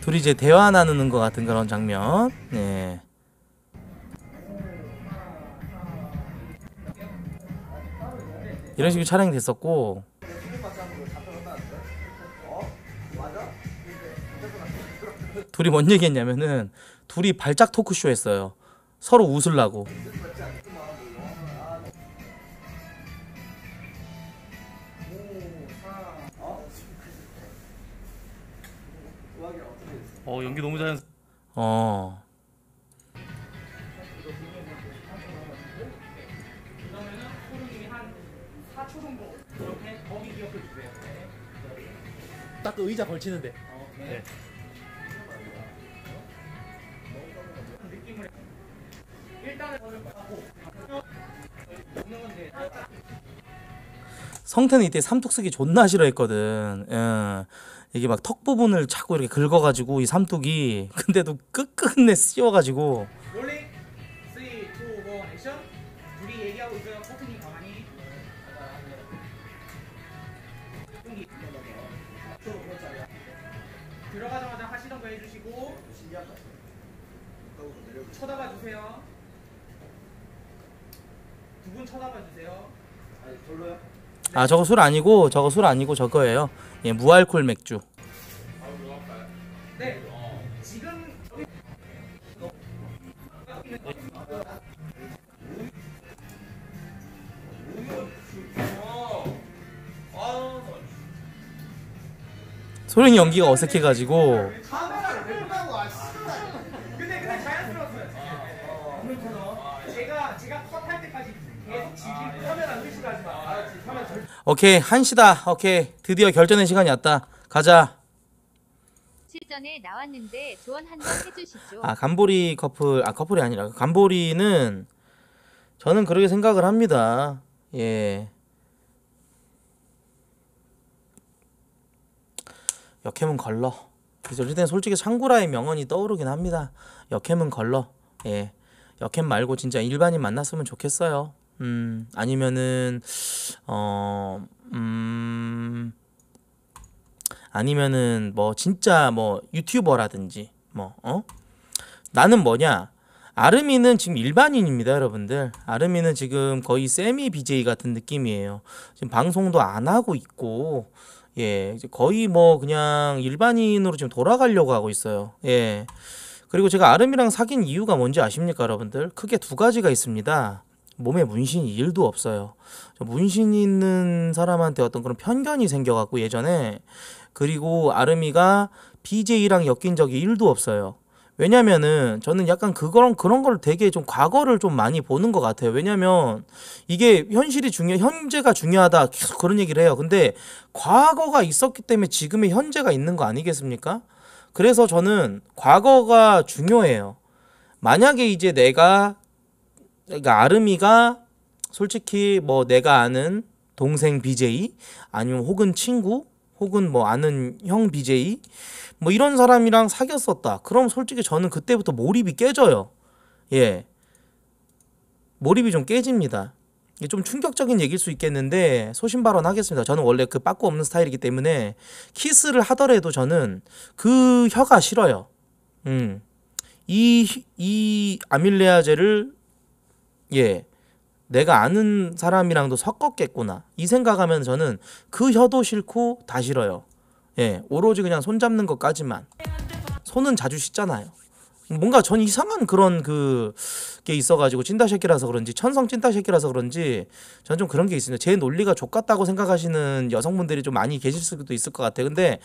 둘이 이제 대화 나누는 것 같은 그런 장면. 네. 이런 식으로 촬영이 됐었고 둘이 뭔 얘기했냐면은 둘이 발작 토크쇼 했어요. 서로 웃으려고. 어 연기 너무 잘했어. 어. 딱그 의자 걸치는데. 네. 성태는 이때 삼뚝 쓰기 존나 싫어했거든. 예. 이게 막 턱 부분을 자꾸 이렇게 긁어가지고 이 삼뚝이 근데도 끝끝내 씌워가지고. 롤링. 아 저거 술 아니고 저거 술 아니고 저거예요. 예, 무알콜 맥주. 네, 소련이 연기가 어색해가지고 오케이 한시다 오케이 드디어 결전의 시간이 왔다 가자 실전에 나왔는데 조언 한번 해주시죠 아 간보리 커플 아 커플이 아니라 간보리는 저는 그렇게 생각을 합니다 예 역캠은 걸러 그래서 솔직히 창구라의 명언이 떠오르긴 합니다 역캠은 걸러 예 역캠 말고 진짜 일반인 만났으면 좋겠어요 음, 아니면은 어, 음, 아니면은 뭐 진짜 뭐 유튜버라든지 뭐 어? 나는 뭐냐? 아르미는 지금 일반인입니다, 여러분들. 아르미는 지금 거의 세미 BJ 같은 느낌이에요. 지금 방송도 안 하고 있고 예, 거의 뭐 그냥 일반인으로 지금 돌아가려고 하고 있어요. 예. 그리고 제가 아름이랑 사귄 이유가 뭔지 아십니까, 여러분들? 크게 두 가지가 있습니다. 몸에 문신이 일도 없어요. 문신 있는 사람한테 어떤 그런 편견이 생겨갖고 예전에 그리고 아름이가 BJ랑 엮인 적이 일도 없어요. 왜냐면은 저는 약간 그런 그런 걸 되게 좀 과거를 좀 많이 보는 것 같아요. 왜냐면 이게 현실이 중요 현재가 중요하다 계속 그런 얘기를 해요. 근데 과거가 있었기 때문에 지금의 현재가 있는 거 아니겠습니까? 그래서 저는 과거가 중요해요. 만약에 이제 내가 그러니까 아름이가 솔직히 뭐 내가 아는 동생 BJ 아니면 혹은 친구 혹은 뭐 아는 형 BJ 뭐 이런 사람이랑 사귀었었다. 그럼 솔직히 저는 그때부터 몰입이 깨져요. 예. 몰입이 좀 깨집니다. 이게 좀 충격적인 얘기일 수 있겠는데 소신 발언하겠습니다. 저는 원래 그 빠꾸 없는 스타일이기 때문에 키스를 하더라도 저는 그 혀가 싫어요. 음. 이 이 아밀레아제를 예. 내가 아는 사람이랑도 섞었겠구나. 이 생각하면 저는 그 혀도 싫고 다 싫어요. 예. 오로지 그냥 손 잡는 것까지만. 손은 자주 씻잖아요. 뭔가 전 이상한 그런 그게 있어가지고 찐따새끼라서 그런지 천성 찐따새끼라서 그런지 저는 좀 그런 게 있습니다. 제 논리가 족같다고 생각하시는 여성분들이 좀 많이 계실 수도 있을 것 같아요. 근데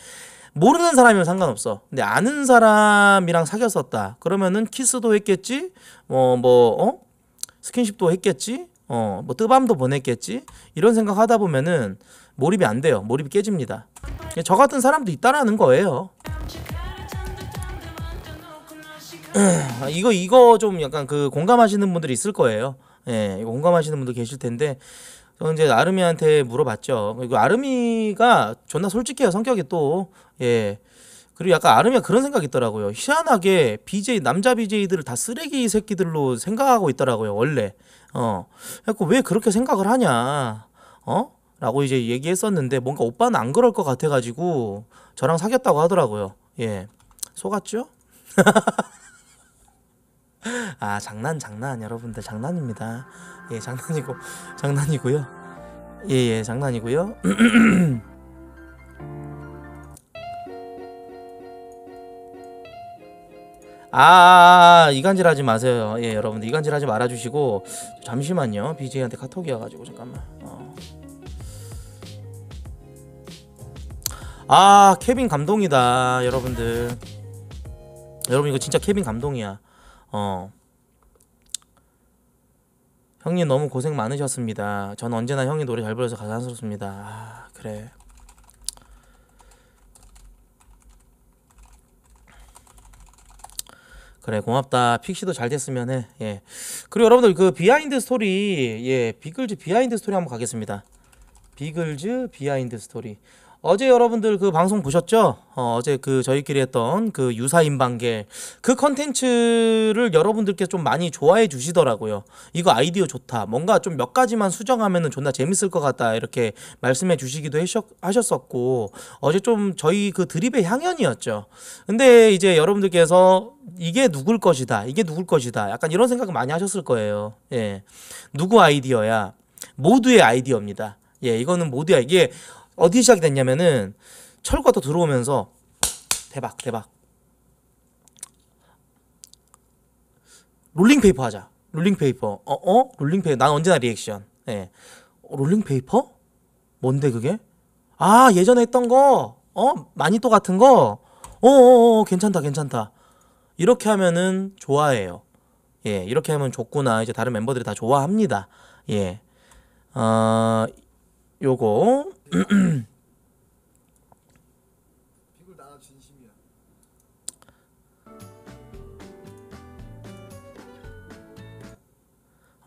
모르는 사람이면 상관없어. 근데 아는 사람이랑 사귀었었다. 그러면은 키스도 했겠지? 뭐, 뭐, 어? 스킨십도 했겠지? 어, 뭐 뜨밤도 보냈겠지? 이런 생각하다 보면은 몰입이 안 돼요. 몰입이 깨집니다. 예, 저 같은 사람도 있다라는 거예요. 아, 이거 이거 좀 약간 그 공감하시는 분들이 있을 거예요. 예, 이거 공감하시는 분도 계실 텐데 저는 이제 아름이한테 물어봤죠. 이거 아름이가 존나 솔직해요. 성격이 또 예. 그리고 약간 아름이 그런 생각이 있더라고요. 희한하게 BJ 남자 BJ들을 다 쓰레기 새끼들로 생각하고 있더라고요. 원래 어. 그래서 왜 그렇게 생각을 하냐? 어? 라고 이제 얘기했었는데 뭔가 오빠는 안 그럴 것 같아 가지고 저랑 사귀었다고 하더라고요. 예. 속았죠? 아, 장난 장난 여러분들 장난입니다. 예, 장난이고 장난이고요. 예, 예, 장난이고요. 아, 이간질 하지 마세요. 예, 여러분들 이간질 하지 말아 주시고 잠시만요. BJ한테 카톡이 와 가지고 잠깐만. 어. 아, 케빈 감동이다, 여러분들. 여러분 이거 진짜 케빈 감동이야. 어. 형님 너무 고생 많으셨습니다. 전 언제나 형님 노래 잘 불러서 감사스럽습니다 아, 그래. 그래 고맙다 픽시도 잘 됐으면 해 예. 그리고 여러분들 그 비하인드 스토리 예 비글즈 비하인드 스토리 한번 가겠습니다 비글즈 비하인드 스토리 어제 여러분들 그 방송 보셨죠? 어, 어제 그 저희끼리 했던 그 유사인방계 그 컨텐츠를 여러분들께 좀 많이 좋아해 주시더라고요. 이거 아이디어 좋다. 뭔가 좀 몇 가지만 수정하면은 존나 재밌을 것 같다. 이렇게 말씀해 주시기도 하셨, 었고 어제 좀 저희 그 드립의 향연이었죠. 근데 이제 여러분들께서 이게 누굴 것이다. 이게 누굴 것이다. 약간 이런 생각을 많이 하셨을 거예요. 예. 누구 아이디어야? 모두의 아이디어입니다. 예, 이거는 모두야. 이게 어디 시작이 됐냐면은 철과 더 들어오면서 대박 대박 롤링페이퍼 하자 롤링페이퍼 어? 어? 롤링페이퍼 난 언제나 리액션 예. 네. 어, 롤링페이퍼? 뭔데 그게? 아 예전에 했던 거 어? 많이 또 같은 거? 어어어 어, 어, 괜찮다 괜찮다 이렇게 하면은 좋아해요 예 이렇게 하면 좋구나 이제 다른 멤버들이 다 좋아합니다 예 어, 요거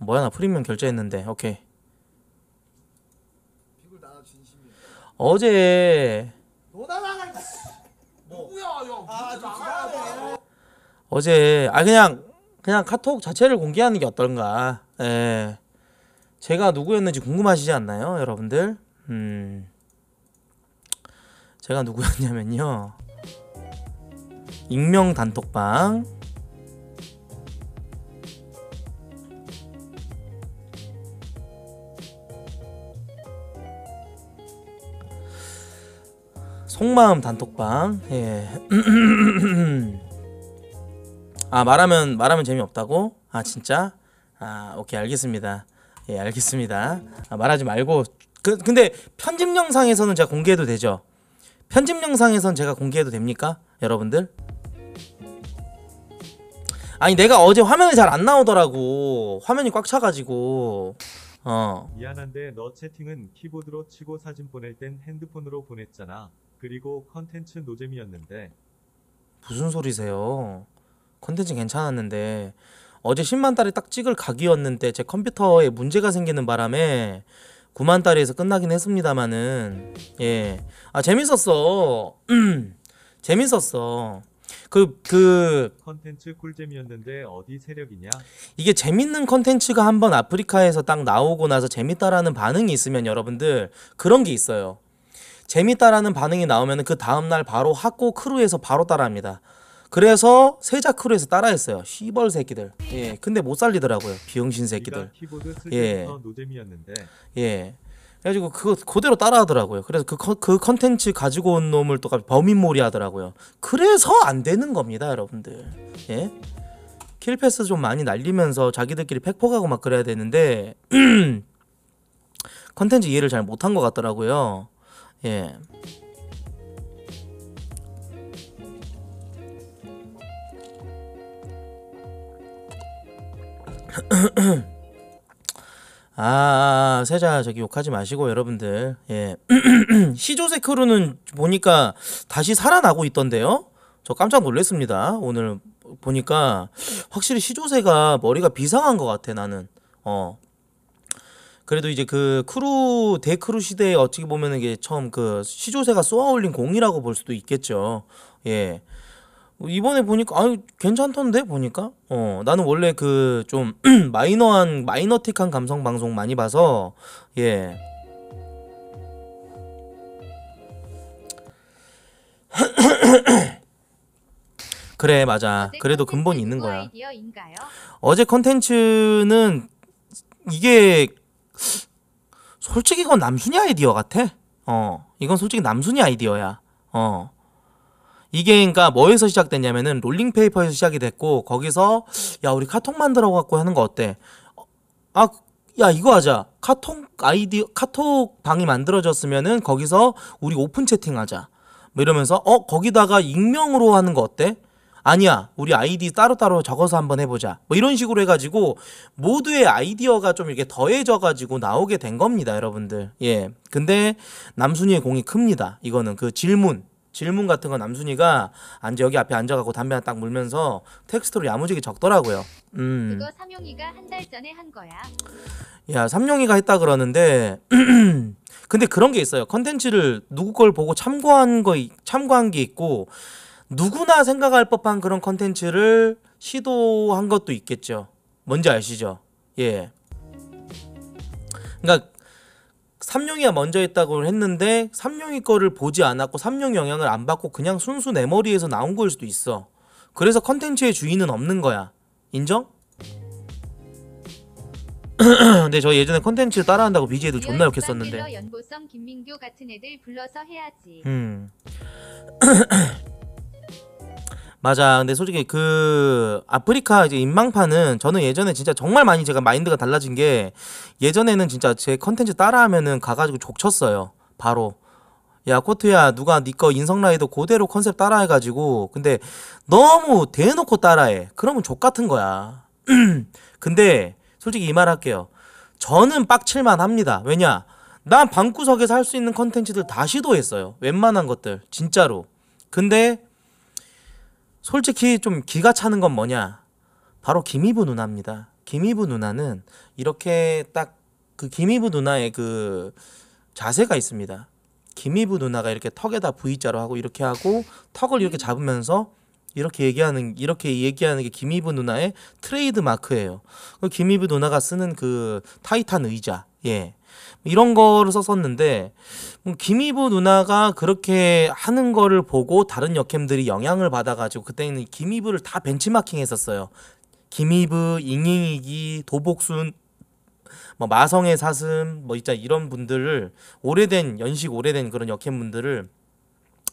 뭐야 나 프리미엄 결제했는데 오케이 어제 어제 아 그냥 그냥 카톡 자체를 공개하는 게 어떤가 예 제가 누구였는지 궁금하시지 않나요 여러분들 음, 제가 누구였냐면요. 익명 단톡방. 속마음 단톡방. 예. 아, 말하면 말하면 재미없다고? 아, 진짜? 아, 오케이. 알겠습니다. 예, 알겠습니다. 아, 말하지 말고 그, 근데 편집 영상에서는 제가 공개해도 되죠? 편집 영상에서는 제가 공개해도 됩니까? 여러분들? 아니 내가 어제 화면이 잘 안 나오더라고 화면이 꽉 차가지고 어 미안한데 너 채팅은 키보드로 치고 사진 보낼 땐 핸드폰으로 보냈잖아 그리고 컨텐츠 노잼이었는데 무슨 소리세요 컨텐츠 괜찮았는데 어제 10만 달에 딱 찍을 각이었는데 제 컴퓨터에 문제가 생기는 바람에 9만 달러에서 끝나긴 했습니다만은 예아 재밌었어 음. 재밌었어 그그 그 컨텐츠 꿀잼이었는데 어디 세력이냐 이게 재밌는 컨텐츠가 한번 아프리카에서 딱 나오고 나서 재밌다라는 반응이 있으면 여러분들 그런 게 있어요 재밌다라는 반응이 나오면 그 다음날 바로 학고 크루에서 바로 따라합니다 그래서 세자크루에서 따라했어요. 시벌 새끼들. 예. 근데 못 살리더라고요. 비영신 새끼들. 예. 예. 그래가지고 그거 그대로 따라하더라고요. 그래서 그, 그 컨텐츠 가지고 온 놈을 또 범인몰이 하더라고요. 그래서 안 되는 겁니다, 여러분들. 예. 킬패스 좀 많이 날리면서 자기들끼리 팩폭하고 막 그래야 되는데 컨텐츠 이해를 잘 못한 것 같더라고요. 예. 아, 세자 저기 욕하지 마시고 여러분들. 예. 시조세 크루는 보니까 다시 살아나고 있던데요. 저 깜짝 놀랐습니다. 오늘 보니까 확실히 시조세가 머리가 비상한 것 같아 나는. 어. 그래도 이제 그 크루 데크루 시대에 어떻게 보면 이게 처음 그 시조세가 쏘아올린 공이라고 볼 수도 있겠죠. 예. 이번에 보니까 아유 괜찮던데 보니까 어 나는 원래 그 좀 마이너한 마이너틱한 감성 방송 많이 봐서 예 그래 맞아 그래도 근본이 있는 거야 어제 컨텐츠는 이게 솔직히 이건 남순이 아이디어 같아 어 이건 솔직히 남순이 아이디어야 어 이게 그러니까 뭐에서 시작됐냐면은 롤링페이퍼에서 시작이 됐고 거기서 야 우리 카톡 만들어 갖고 하는 거 어때? 어, 아야 이거 하자 카톡 아이디 카톡 방이 만들어졌으면은 거기서 우리 오픈 채팅하자 뭐 이러면서 어 거기다가 익명으로 하는 거 어때? 아니야 우리 아이디 따로따로 적어서 한번 해보자 뭐 이런 식으로 해가지고 모두의 아이디어가 좀 이렇게 더해져 가지고 나오게 된 겁니다 여러분들 예 근데 남순이의 공이 큽니다 이거는 그 질문 질문 같은 거 남순이가 앉아 여기 앞에 앉아갖고 담배 하나 딱 물면서 텍스트로 야무지게 적더라고요. 음. 그거 삼용이가 한 달 전에 한 거야. 야 삼용이가 했다 그러는데 근데 그런 게 있어요. 컨텐츠를 누구 걸 보고 참고한 거 참고한 게 있고 누구나 생각할 법한 그런 컨텐츠를 시도한 것도 있겠죠. 뭔지 아시죠? 예. 그러니까 삼룡이가 먼저 했다고 했는데 삼룡이 거를 보지 않았고 삼룡 영향을 안 받고 그냥 순수 내 머리에서 나온 거일 수도 있어. 그래서 컨텐츠의 주인은 없는 거야. 인정? 근데 저 예전에 컨텐츠 따라한다고 BJ도 존나 욕했었는데. 연보성 김민교 같은 애들 불러서 해야지. 음. 맞아. 근데 솔직히 그 아프리카 이제 인망판은 저는 예전에 진짜 정말 많이 제가 마인드가 달라진 게 예전에는 진짜 제 컨텐츠 따라하면은 가가지고 족쳤어요. 바로. 야 코트야 누가 니꺼 네 인성라이더 그대로 컨셉 따라해가지고 근데 너무 대놓고 따라해 그러면 족 같은 거야 근데 솔직히 이 말 할게요 저는 빡칠만 합니다 왜냐 난 방구석에서 할 수 있는 컨텐츠들 다 시도했어요 웬만한 것들 진짜로 근데 솔직히 좀 기가 차는 건 뭐냐? 바로 김이부 누나입니다. 김이부 누나는 이렇게 딱 그 김이부 누나의 그 자세가 있습니다. 김이부 누나가 이렇게 턱에다 V자로 하고 이렇게 하고 턱을 이렇게 잡으면서 이렇게 얘기하는 이렇게 얘기하는 게 김이부 누나의 트레이드 마크예요. 그 김이부 누나가 쓰는 그 타이탄 의자, 예, 이런 거를 썼었는데 음, 김이부 누나가 그렇게 하는 거를 보고 다른 역캠들이 영향을 받아가지고 그때는 김이부를다 벤치마킹했었어요. 김이부 잉잉이기, 도복순, 뭐 마성의 사슴, 뭐 진짜 이런 분들을 오래된 연식 오래된 그런 역캠분들을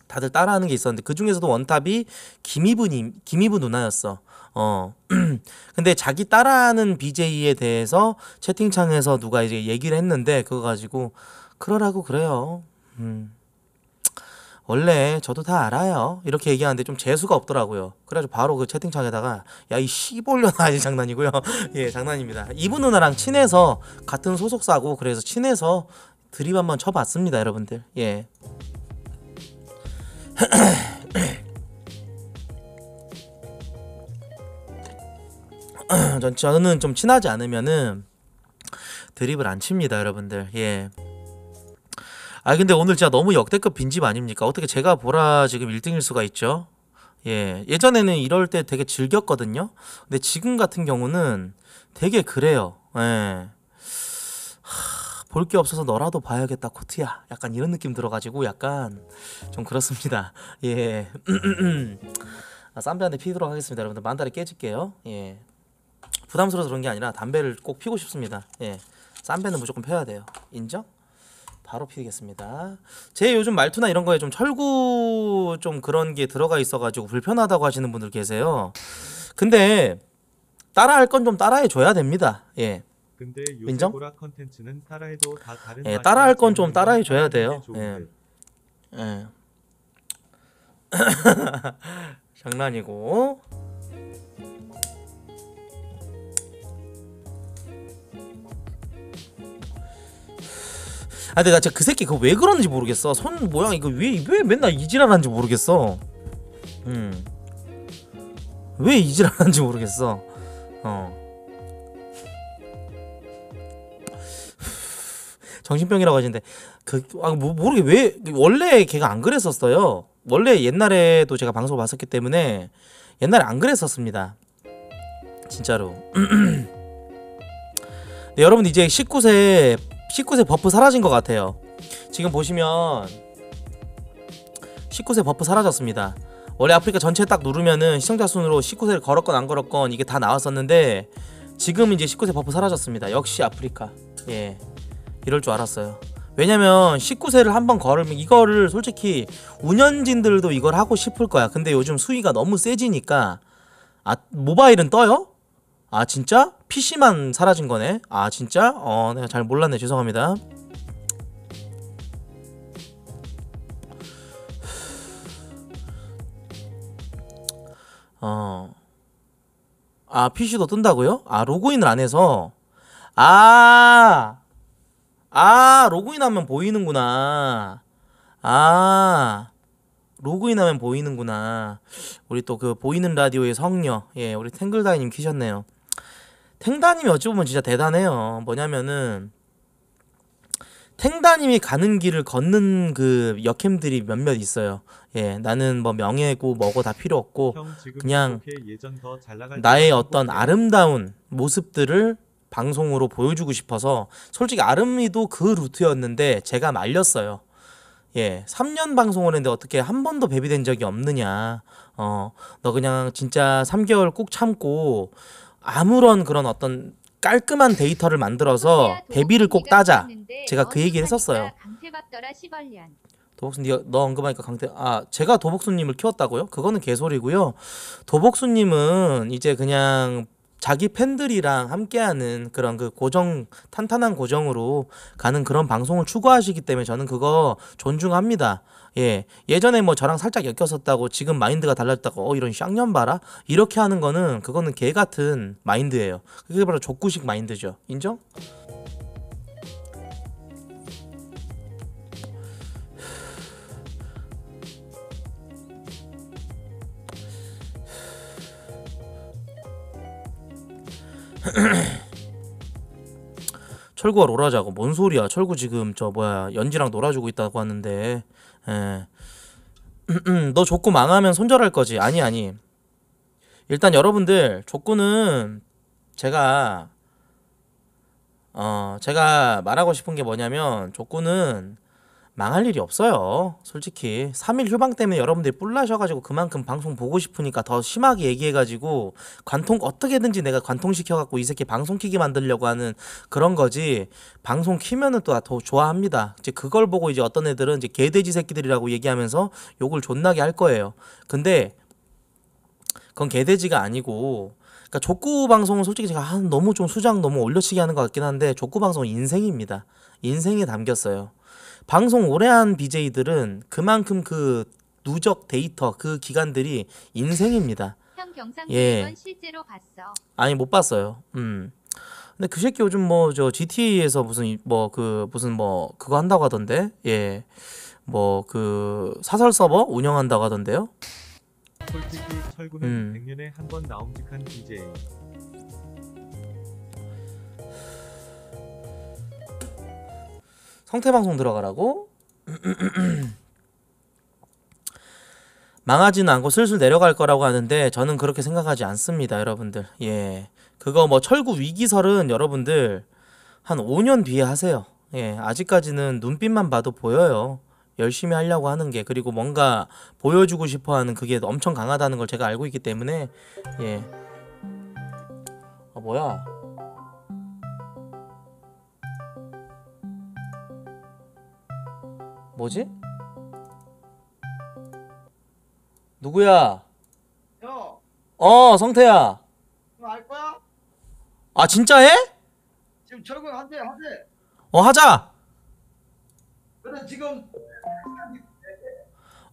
다들 따라하는 게 있었는데 그 중에서도 원탑이 김이부님 김희부 누나였어. 어. 근데 자기 따라하는 BJ에 대해서 채팅창에서 누가 이제 얘기를 했는데 그거 가지고 그러라고 그래요. 음. 원래 저도 다 알아요. 이렇게 얘기하는데 좀 재수가 없더라고요. 그래가지고 바로 그 채팅창에다가 야이 씨볼려나 이 장난이고요. 예 장난입니다. 이분 누나랑 친해서 같은 소속사고 그래서 친해서 드립 한번 쳐봤습니다 여러분들. 예. 전, 저는 좀 친하지 않으면은 드립을 안 칩니다, 여러분들. 예. 아 근데 오늘 진짜 너무 역대급 빈집 아닙니까? 어떻게 제가 보라 지금 1등일 수가 있죠? 예. 예전에는 이럴 때 되게 즐겼거든요. 근데 지금 같은 경우는 되게 그래요. 예. 볼 게 없어서 너라도 봐야겠다 코트야 약간 이런 느낌 들어가지고 약간 좀 그렇습니다 예쌈비한테 아, 피도록 하겠습니다 여러분들 만다리 깨질게요 예 부담스러워서 그런 게 아니라 담배를 꼭 피고 싶습니다. 예. 싼 배는 무조건 펴야 돼요. 인정? 바로 피우겠습니다. 제 요즘 말투나 이런 거에 좀 철구 좀 그런 게 들어가 있어가지고 불편하다고 하시는 분들 계세요. 근데 따라할 건 좀 따라해 줘야 됩니다. 예. 근데 요새 인정? 보라 컨텐츠는 따라해도 다 다른 예, 따라할 건 좀 따라해 줘야 돼요. 예. 예. 장난이고. 아 근데 나 진짜 그 새끼 그거 왜 그러는지 모르겠어 손 모양 이거 그 왜, 왜 맨날 이질하는지 모르겠어 음왜 이질하는지 모르겠어 어 정신병이라고 하시는데 그, 아, 뭐, 모르게 왜 원래 걔가 안 그랬었어요 원래 옛날에도 제가 방송을 봤었기 때문에 옛날에 안 그랬었습니다 진짜로 네, 여러분 이제 19세 19세 버프 사라진 것 같아요 지금 보시면 19세 버프 사라졌습니다 원래 아프리카 전체 딱 누르면은 시청자 순으로 19세를 걸었건 안 걸었건 이게 다 나왔었는데 지금 이제 19세 버프 사라졌습니다 역시 아프리카 예 이럴 줄 알았어요 왜냐면 19세를 한번 걸으면 이거를 솔직히 운영진들도 이걸 하고 싶을 거야 근데 요즘 수위가 너무 세지니까 아 모바일은 떠요? 아 진짜? PC만 사라진 거네? 아 진짜? 어 내가 잘 몰랐네 죄송합니다 어... 아 PC도 뜬다고요? 아 로그인을 안 해서 아... 아 로그인하면 보이는구나 아 로그인하면 보이는구나 우리 또 그 보이는 라디오의 성녀 예 우리 탱글다이님 키셨네요 탱다님이 어찌 보면 진짜 대단해요. 뭐냐면은 탱다님이 가는 길을 걷는 그 역캠들이 몇몇 있어요. 예, 나는 뭐 명예고 뭐고 다 필요 없고 그냥 나의 어떤 아름다운 모습들을 방송으로 보여주고 싶어서 솔직히 아름이도 그 루트였는데 제가 말렸어요. 예, 3년 방송을 했는데 어떻게 한 번도 베비된 적이 없느냐. 어, 너 그냥 진짜 3개월 꾹 참고 아무런 그런 어떤 깔끔한 데이터를 만들어서 배비를 어, 꼭 따자. 제가 그 얘기를 했었어요. 도복순 네너 언급하니까 강태 아 제가 도복순님을 키웠다고요? 그거는 개소리고요. 도복순님은 이제 그냥 자기 팬들이랑 함께하는 그런 그 고정 탄탄한 고정으로 가는 그런 방송을 추구하시기 때문에 저는 그거 존중합니다. 예. 예전에 뭐 저랑 살짝 엮였었다고 지금 마인드가 달랐다고 어 이런 쌍년 봐라 이렇게 하는 거는 그거는 개 같은 마인드예요. 그게 바로 족구식 마인드죠. 인정? 철구가 놀아자고뭔 소리야 철구 지금 저 뭐야 연지랑 놀아주고 있다고 하는데 에. 예. 음, 음, 너 족구 망하면 손절할 거지. 아니 아니. 일단 여러분들 족구는 제가 어 제가 말하고 싶은 게 뭐냐면 족구는 망할 일이 없어요. 솔직히 3일 휴방 때문에 여러분들이 뿔나셔가지고 그만큼 방송 보고 싶으니까 더 심하게 얘기해가지고 관통 어떻게든지 내가 관통시켜갖고 이 새끼 방송 키기 만들려고 하는 그런 거지 방송 키면은 또 더 좋아합니다. 이제 그걸 보고 이제 어떤 애들은 이제 개돼지 새끼들이라고 얘기하면서 욕을 존나게 할 거예요. 근데 그건 개돼지가 아니고 그러니까 족구 방송은 솔직히 제가 한 너무 좀 수장 너무 올려치기 하는 것 같긴 한데 족구 방송은 인생입니다. 인생에 담겼어요. 방송 오래 한 BJ들은 그만큼 그 누적 데이터 그 기간들이 인생입니다. 예. 실제로 봤어. 아니 못 봤어요. 음. 근데 그 새끼 요즘 뭐 저 GTA에서 무슨 뭐 그 무슨 뭐 그거 한다고 하던데. 예. 뭐 그 사설 서버 운영한다고 하던데요. 솔직히 음. 철구는 음. 100년에 한 번 나옴직한 BJ. 성태방송 들어가라고? 망하진 않고 슬슬 내려갈 거라고 하는데 저는 그렇게 생각하지 않습니다 여러분들 예 그거 뭐 철구 위기설은 여러분들 한 5년 뒤에 하세요 예 아직까지는 눈빛만 봐도 보여요 열심히 하려고 하는 게 그리고 뭔가 보여주고 싶어 하는 그게 엄청 강하다는 걸 제가 알고 있기 때문에 예 아, 뭐야 뭐지? 누구야? 형. 어, 성태야. 알 거야? 아, 진짜 해? 지금 철근 하재 하재. 어, 하자. 그래 지금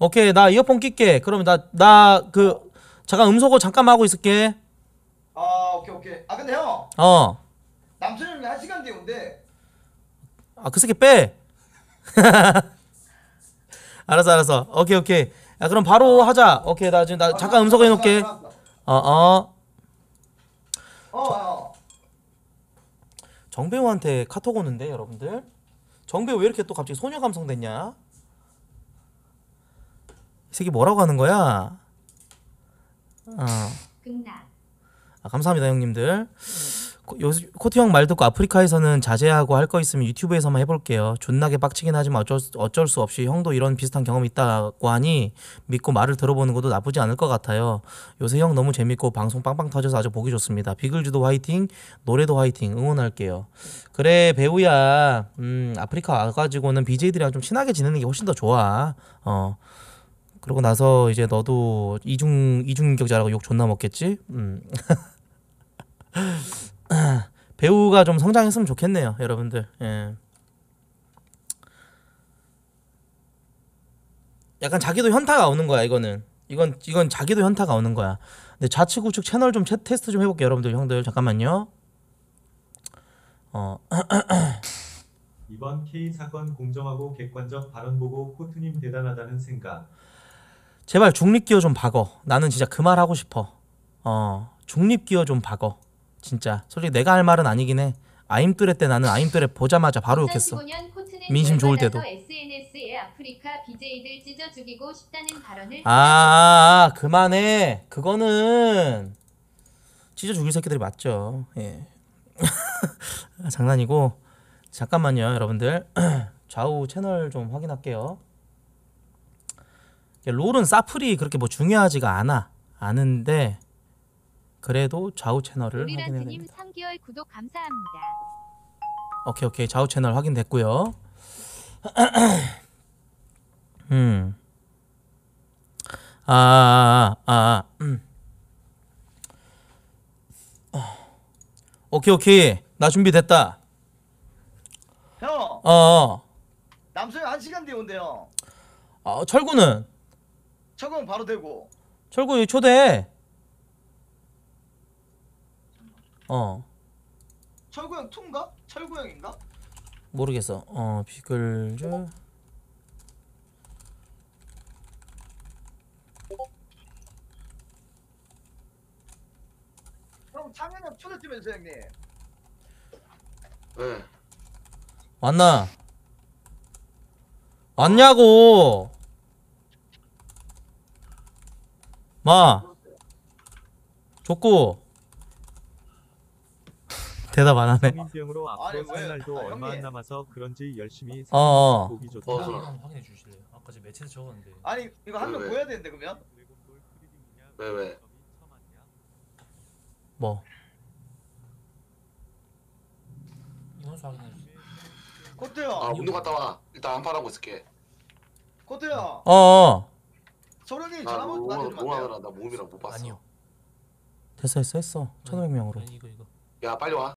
오케이, 나 이어폰 낄게. 그럼 나나 그 잠깐 음소거 잠깐만 하고 있을게. 아, 오케이 오케이. 아 근데 형. 어. 남순이한 시간 뒤에 온대. 아, 그 새끼 빼. 알았어 알았어 오케이 오케이 야 그럼 바로 하자 오케이 나 지금 나 잠깐 음성거 해놓을게 어어 어. 어, 어. 정배우한테 카톡 오는데 여러분들 정배우 왜 이렇게 또 갑자기 소녀 감성 됐냐 이 새끼 뭐라고 하는 거야 어. 아 감사합니다 형님들 네. 코트 형말 듣고 아프리카에서는 자제하고 할 거 있으면 유튜브에서만 해볼게요. 존나게 빡치긴 하지만 어쩔, 어쩔 수 없이 형도 이런 비슷한 경험 있다고 하니 믿고 말을 들어보는 것도 나쁘지 않을 것 같아요. 요새 형 너무 재밌고 방송 빵빵 터져서 아주 보기 좋습니다. 비글즈도 화이팅, 노래도 화이팅, 응원할게요. 그래 배우야, 음, 아프리카 와가지고는 BJ들이랑 좀 친하게 지내는 게 훨씬 더 좋아. 어. 그러고 나서 이제 너도 이중 이중격자라고 욕 존나 먹겠지? 음. 배우가 좀 성장했으면 좋겠네요, 여러분들. 예. 약간 자기도 현타가 오는 거야, 이거는. 이건 이건 자기도 현타가 오는 거야. 근데 좌측 우측 채널 좀 채, 테스트 좀 해볼게요, 여러분들, 형들. 잠깐만요. 어. 이번 K 사건 공정하고 객관적 발언 보고 코트님 대단하다는 생각. 제발 중립 기어 좀 박어. 나는 진짜 그 말 하고 싶어. 어, 중립 기어 좀 박어. 진짜 솔직히 내가 할 말은 아니긴 해 아임뚜레 때 나는 아임뚜레 보자마자 바로 욕했어 민심 좋을 때도. 아 아, 아, 아 그만해 그거는 찢어 죽일 새끼들이 맞죠 예 장난이고 잠깐만요 여러분들 좌우 채널 좀 확인할게요 롤은 사프리 그렇게 뭐 중요하지가 않아 아는데 그래도 좌우 채널을 확인해야 됩니다. 3개월 구독 감사합니다. 오케이 오케이 좌우 채널 확인됐고요. 음. 아, 아, 아, 아, 음. 오케이 오케이 나 준비됐다. 형. 어. 남수형 한 시간 뒤에 온대요. 아 철구는? 철구는 바로 되고. 철구 초대. 어 철구형 2인가? 철구형인가? 모르겠어 어 비글즈 형 창현이 초대 좀해주 형님 네. 왔나 왔냐고 마 좋고 대답 안 하네. 성병으로 아, 앞으로 살 날도 아, 얼마 안 남아서 그런지 열심히 어, 어. 보기 좋다. 어, 저 확인해 주실래요? 아까 제매체에 적었는데 아니 이거 한명 보여야 되는데 그러면? 왜, 왜? 뭐 인원수 확인해 주세요. 코트 아 운동 갔다 와 일단 안팔하고 있을게 코트 형, 어어 소련이 전화번호 나한테 좀안 돼요? 하느라나모이라못 봤어 아니요. 됐어 됐어 했어 1500명으로 야 빨리 와